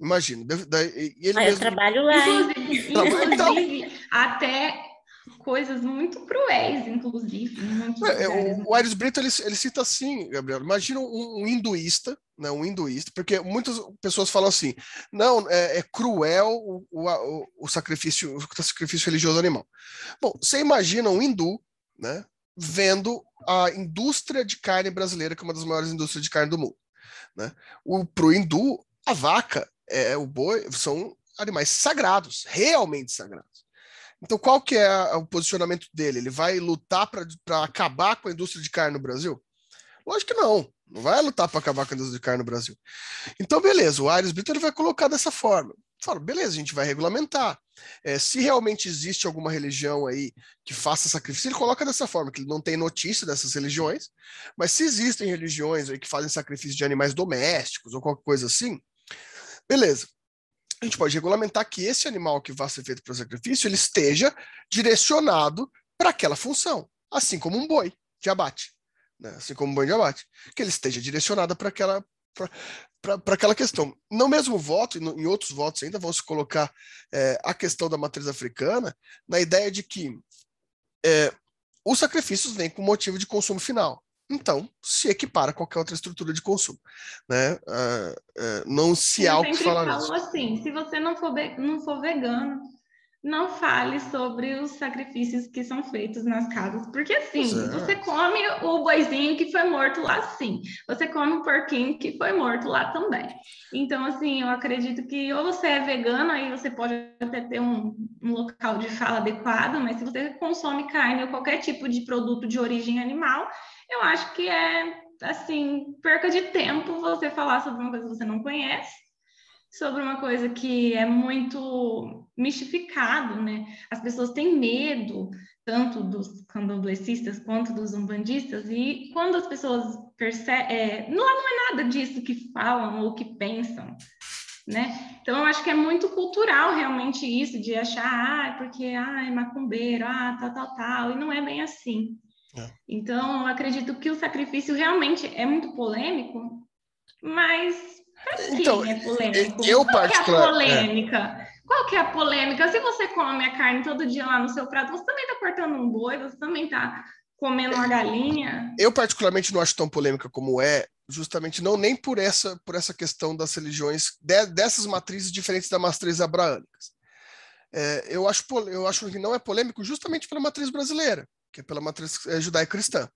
imagina ele mesmo... Eu trabalho lá. Inclusive, então... até coisas muito cruéis, inclusive. É, é o, né? o Aires Brito ele, ele, cita assim, Gabriel. Imagina um, um, hinduísta, né, um hinduísta, porque muitas pessoas falam assim: não, é, é cruel o, o, o, sacrifício, o sacrifício religioso animal. Bom, você imagina um hindu, né, vendo a indústria de carne brasileira, que é uma das maiores indústrias de carne do mundo. Né? O hindu, a vaca, é, o boi são animais sagrados, realmente sagrados. Então, qual que é o posicionamento dele? Ele vai lutar para acabar com a indústria de carne no Brasil? Lógico que não. Não vai lutar para acabar com a indústria de carne no Brasil. Então, beleza, o Ares Brito ele vai colocar dessa forma. Fala, beleza, a gente vai regulamentar. É, se realmente existe alguma religião aí que faça sacrifício, ele coloca dessa forma, que ele não tem notícia dessas religiões, mas se existem religiões aí que fazem sacrifício de animais domésticos ou qualquer coisa assim, beleza, a gente pode regulamentar que esse animal que vai ser feito para o sacrifício ele esteja direcionado para aquela função, assim como um boi de abate, né? assim como um boi de abate, que ele esteja direcionado para aquela para aquela questão. No mesmo voto, em outros votos ainda vão se colocar é, a questão da matriz africana na ideia de que é, os sacrifícios vêm com motivo de consumo final então se equipara a qualquer outra estrutura de consumo. Né? Uh, uh, não se há o que falar nisso. assim, se você não for, não for vegano, não fale sobre os sacrifícios que são feitos nas casas, porque assim, é. você come o boizinho que foi morto lá sim, você come o porquinho que foi morto lá também. Então, assim, eu acredito que ou você é vegano, aí você pode até ter um, um local de fala adequado, mas se você consome carne ou qualquer tipo de produto de origem animal, eu acho que é, assim, perca de tempo você falar sobre uma coisa que você não conhece, sobre uma coisa que é muito mistificado, né? As pessoas têm medo tanto dos candomblecistas quanto dos umbandistas e quando as pessoas percebem, é, não, não é nada disso que falam ou que pensam, né? Então eu acho que é muito cultural realmente isso de achar, ah, porque ah, é macumbeiro, ah, tal, tal, tal, e não é bem assim. É. Então, acredito que o sacrifício realmente é muito polêmico, mas então, é polêmico? Eu Qual particular... é a polêmica? É. Qual que é a polêmica? Se você come a carne todo dia lá no seu prato, você também está cortando um boi, você também está comendo uma galinha. Eu particularmente não acho tão polêmica como é, justamente não nem por essa por essa questão das religiões de, dessas matrizes diferentes das matrizes abraâmicas. É, eu acho eu acho que não é polêmico justamente pela matriz brasileira que é pela matriz é judaico-cristã.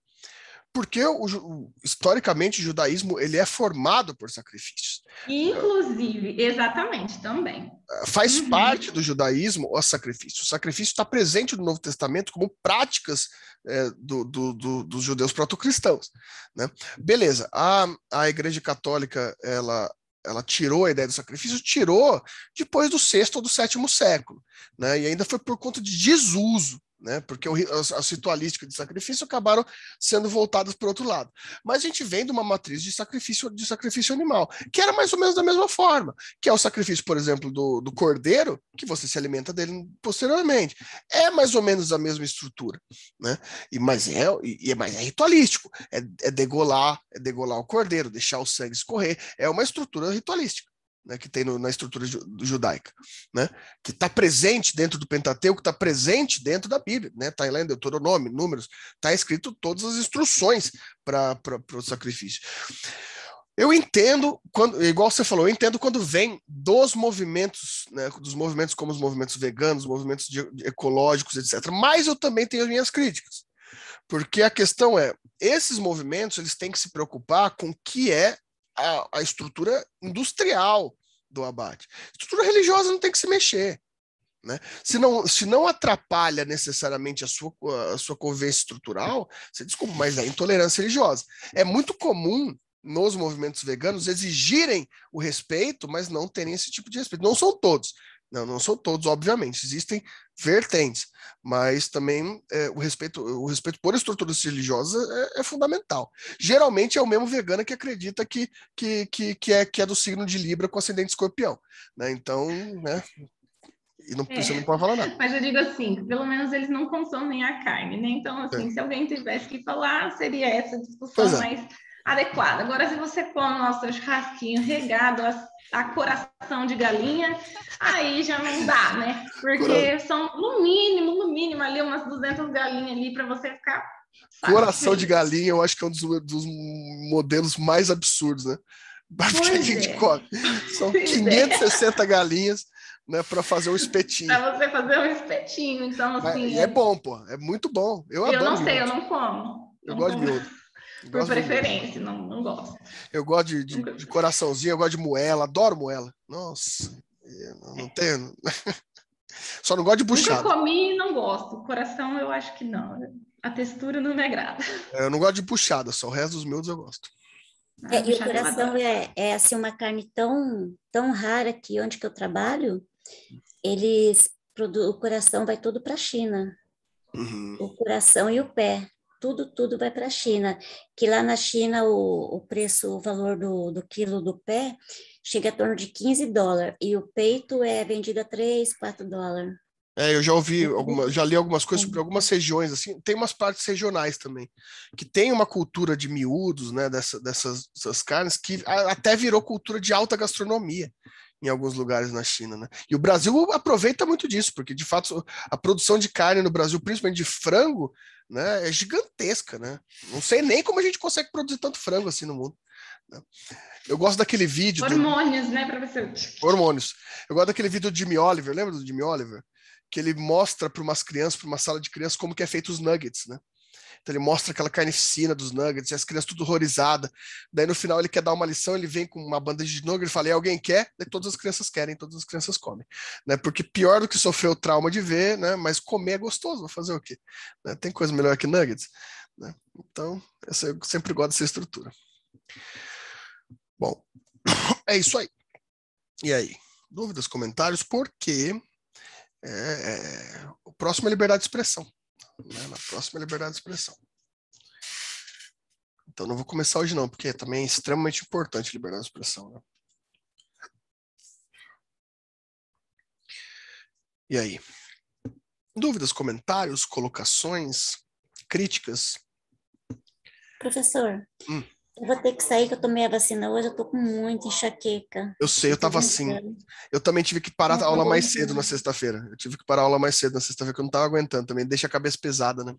Porque, o, o, historicamente, o judaísmo ele é formado por sacrifícios. Inclusive, exatamente, também. É, faz uhum. parte do judaísmo o sacrifício. O sacrifício está presente no Novo Testamento como práticas é, do, do, do, dos judeus protocristãos. Né? Beleza, a, a Igreja Católica ela, ela tirou a ideia do sacrifício, tirou depois do sexto ou do sétimo século, né? E ainda foi por conta de desuso né? Porque o, as, as ritualísticas de sacrifício acabaram sendo voltadas para outro lado. Mas a gente vem de uma matriz de sacrifício de sacrifício animal, que era mais ou menos da mesma forma, que é o sacrifício, por exemplo, do, do cordeiro, que você se alimenta dele posteriormente. É mais ou menos a mesma estrutura, né? E mas é, e, é mas é ritualístico, é, é degolar, é degolar o cordeiro, deixar o sangue escorrer, é uma estrutura ritualística né, que tem no, na estrutura judaica, né, que está presente dentro do Pentateuco, está presente dentro da Bíblia, está né, tá lá em Deuteronômio, Números, está escrito todas as instruções para o sacrifício. Eu entendo, quando, igual você falou, eu entendo quando vem dos movimentos, né, dos movimentos como os movimentos veganos, os movimentos de, de ecológicos, etc. Mas eu também tenho as minhas críticas. Porque a questão é, esses movimentos eles têm que se preocupar com o que é a, a, estrutura industrial do abate. Estrutura religiosa não tem que se mexer. Né? Se, não, se não atrapalha necessariamente a sua, a sua convivência estrutural, você desculpa, mas é intolerância religiosa. É muito comum nos movimentos veganos exigirem o respeito, mas não terem esse tipo de respeito. Não são todos. Não, não são todos, obviamente, existem vertentes, mas também é, o, respeito, o respeito por estruturas religiosas é, é, fundamental. Geralmente é o mesmo vegano que acredita que, que, que, que, é, que é do signo de Libra com ascendente escorpião. Né? Então, né? E não, é. você não é. pode falar nada. Mas eu digo assim, pelo menos eles não consomem a carne, né? Então, assim, é. se alguém tivesse que falar, seria essa discussão mais adequada. Agora, se você come lá o seu churrasquinho regado a, a, coração de galinha, aí já não dá, né? Porque são, no mínimo, no mínimo, ali umas 200 galinhas ali para você ficar... Coração de galinha, eu acho que é um dos, dos modelos mais absurdos, né? Pois a gente é. come. São pois 560 é. galinhas né, para fazer um espetinho. Para você fazer um espetinho, então assim. Mas é, é bom, pô, é muito bom. Eu, eu adoro. Eu não sei, eu não como. Eu não gosto como. de miodo. Por preferência, não, não gosto. Eu gosto de, de, de, coraçãozinho, eu gosto de moela, adoro moela. Nossa, não, não tenho. Só não gosto de buchada. Nunca comi e não gosto. Coração eu acho que não. A textura não me agrada. É, eu não gosto de puxada, só o resto dos meus eu gosto. Ah, é, e o coração é, é assim, uma carne tão, tão rara que onde que eu trabalho, eles o coração vai todo para a China. Uhum. O coração e o pé tudo, tudo vai para a China. Que lá na China o, o preço, o valor do, do quilo do pé chega a torno de 15 dólares e o peito é vendido a 3, 4 dólares. É, eu já ouvi, uhum. alguma, já li algumas coisas sobre é. algumas regiões, assim, tem umas partes regionais também, que tem uma cultura de miúdos, né, dessa, dessas, dessas carnes, que até virou cultura de alta gastronomia em alguns lugares na China. Né? E o Brasil aproveita muito disso, porque de fato a produção de carne no Brasil, principalmente de frango, né, é gigantesca. Né? Não sei nem como a gente consegue produzir tanto frango assim no mundo. Né? Eu gosto daquele vídeo. Hormônios, do... né, professor? Hormônios. Eu gosto daquele vídeo do Jimmy Oliver, lembra do Jimmy Oliver? Que ele mostra para umas crianças, para uma sala de crianças, como que é feito os nuggets, né? Então ele mostra aquela carnificina dos nuggets e as crianças tudo horrorizadas. Daí no final ele quer dar uma lição, ele vem com uma bandeja de nuggets e fala: e alguém quer? Daí todas as crianças querem, todas as crianças comem. Né? Porque pior do que sofrer o trauma de ver, né? mas comer é gostoso, vou fazer o quê? Né? Tem coisa melhor que nuggets? Né? Então, eu sempre gosto dessa estrutura. Bom, é isso aí. E aí? Dúvidas, comentários? Porque é, é, é, o próximo é liberdade de expressão. Né? Na próxima liberdade de expressão. Então não vou começar hoje não, porque também é extremamente importante liberdade de expressão. Né? E aí? Dúvidas, comentários, colocações, críticas? Professor, hum. Eu vou ter que sair, que eu tomei a vacina hoje, eu tô com muita enxaqueca. Eu sei, eu tava assim. Eu também tive que parar a aula mais uhum. cedo na sexta-feira. Eu tive que parar a aula mais cedo na sexta-feira, que eu não tava aguentando também. Deixa a cabeça pesada, né?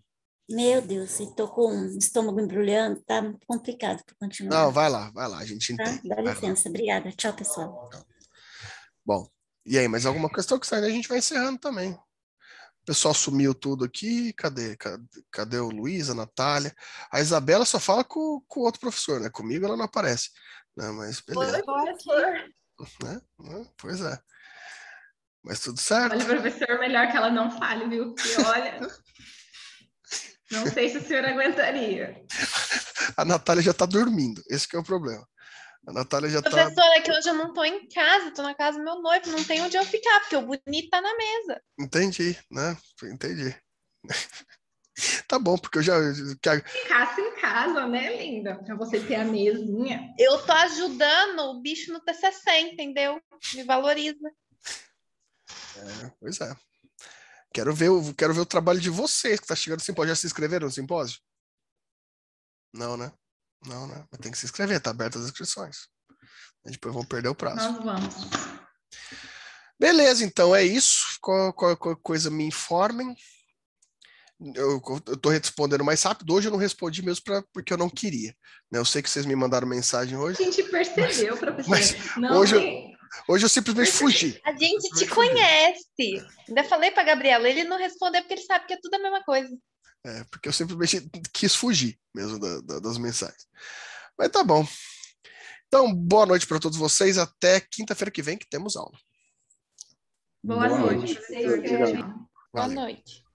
Meu Deus, e tô com o estômago embrulhando, tá complicado para continuar. Não, vai lá, vai lá, a gente tá? entende. Tá? Dá licença, obrigada. Tchau, pessoal. Bom, e aí, mais alguma questão que sai, a gente vai encerrando também pessoal sumiu tudo aqui, cadê, cadê, cadê o Luiz, a Natália? A Isabela só fala com o outro professor, né? Comigo ela não aparece. Né? Mas beleza. Né? né? Pois é. Mas tudo certo. Olha, professor, melhor que ela não fale, viu? Porque olha. não sei se o senhor aguentaria. A Natália já está dormindo, esse é o problema. A Natália já tá. Professora, é que hoje eu não estou em casa, estou na casa do meu noivo, não tem onde eu ficar, porque o bonito está na mesa. Entendi, né? Entendi. Tá bom, porque eu já. Ficasse em casa, né, linda? Pra você ter a mesinha. Eu tô ajudando o bicho no TCC, entendeu? Me valoriza. É, pois é. Quero ver, quero ver o trabalho de vocês que tá chegando no simpósio. Já se inscreveram no simpósio? Não, né? Não, né? Mas tem que se inscrever, tá aberta as inscrições. depois vão perder o prazo. Nós vamos. Beleza, então é isso. Qual, qual, qual coisa me informem. Eu, eu tô respondendo mais rápido. Hoje eu não respondi mesmo pra, porque eu não queria. Né? Eu sei que vocês me mandaram mensagem hoje. A gente percebeu, mas, professor. Mas não, hoje, eu, hoje eu simplesmente fugi. A gente te conhece. Ainda falei pra Gabriela, ele não respondeu é porque ele sabe que é tudo a mesma coisa. É, porque eu simplesmente quis fugir mesmo da, da, das mensagens. Mas tá bom. Então, boa noite para todos vocês. Até quinta-feira que vem que temos aula. Boa, boa noite. noite. Boa noite.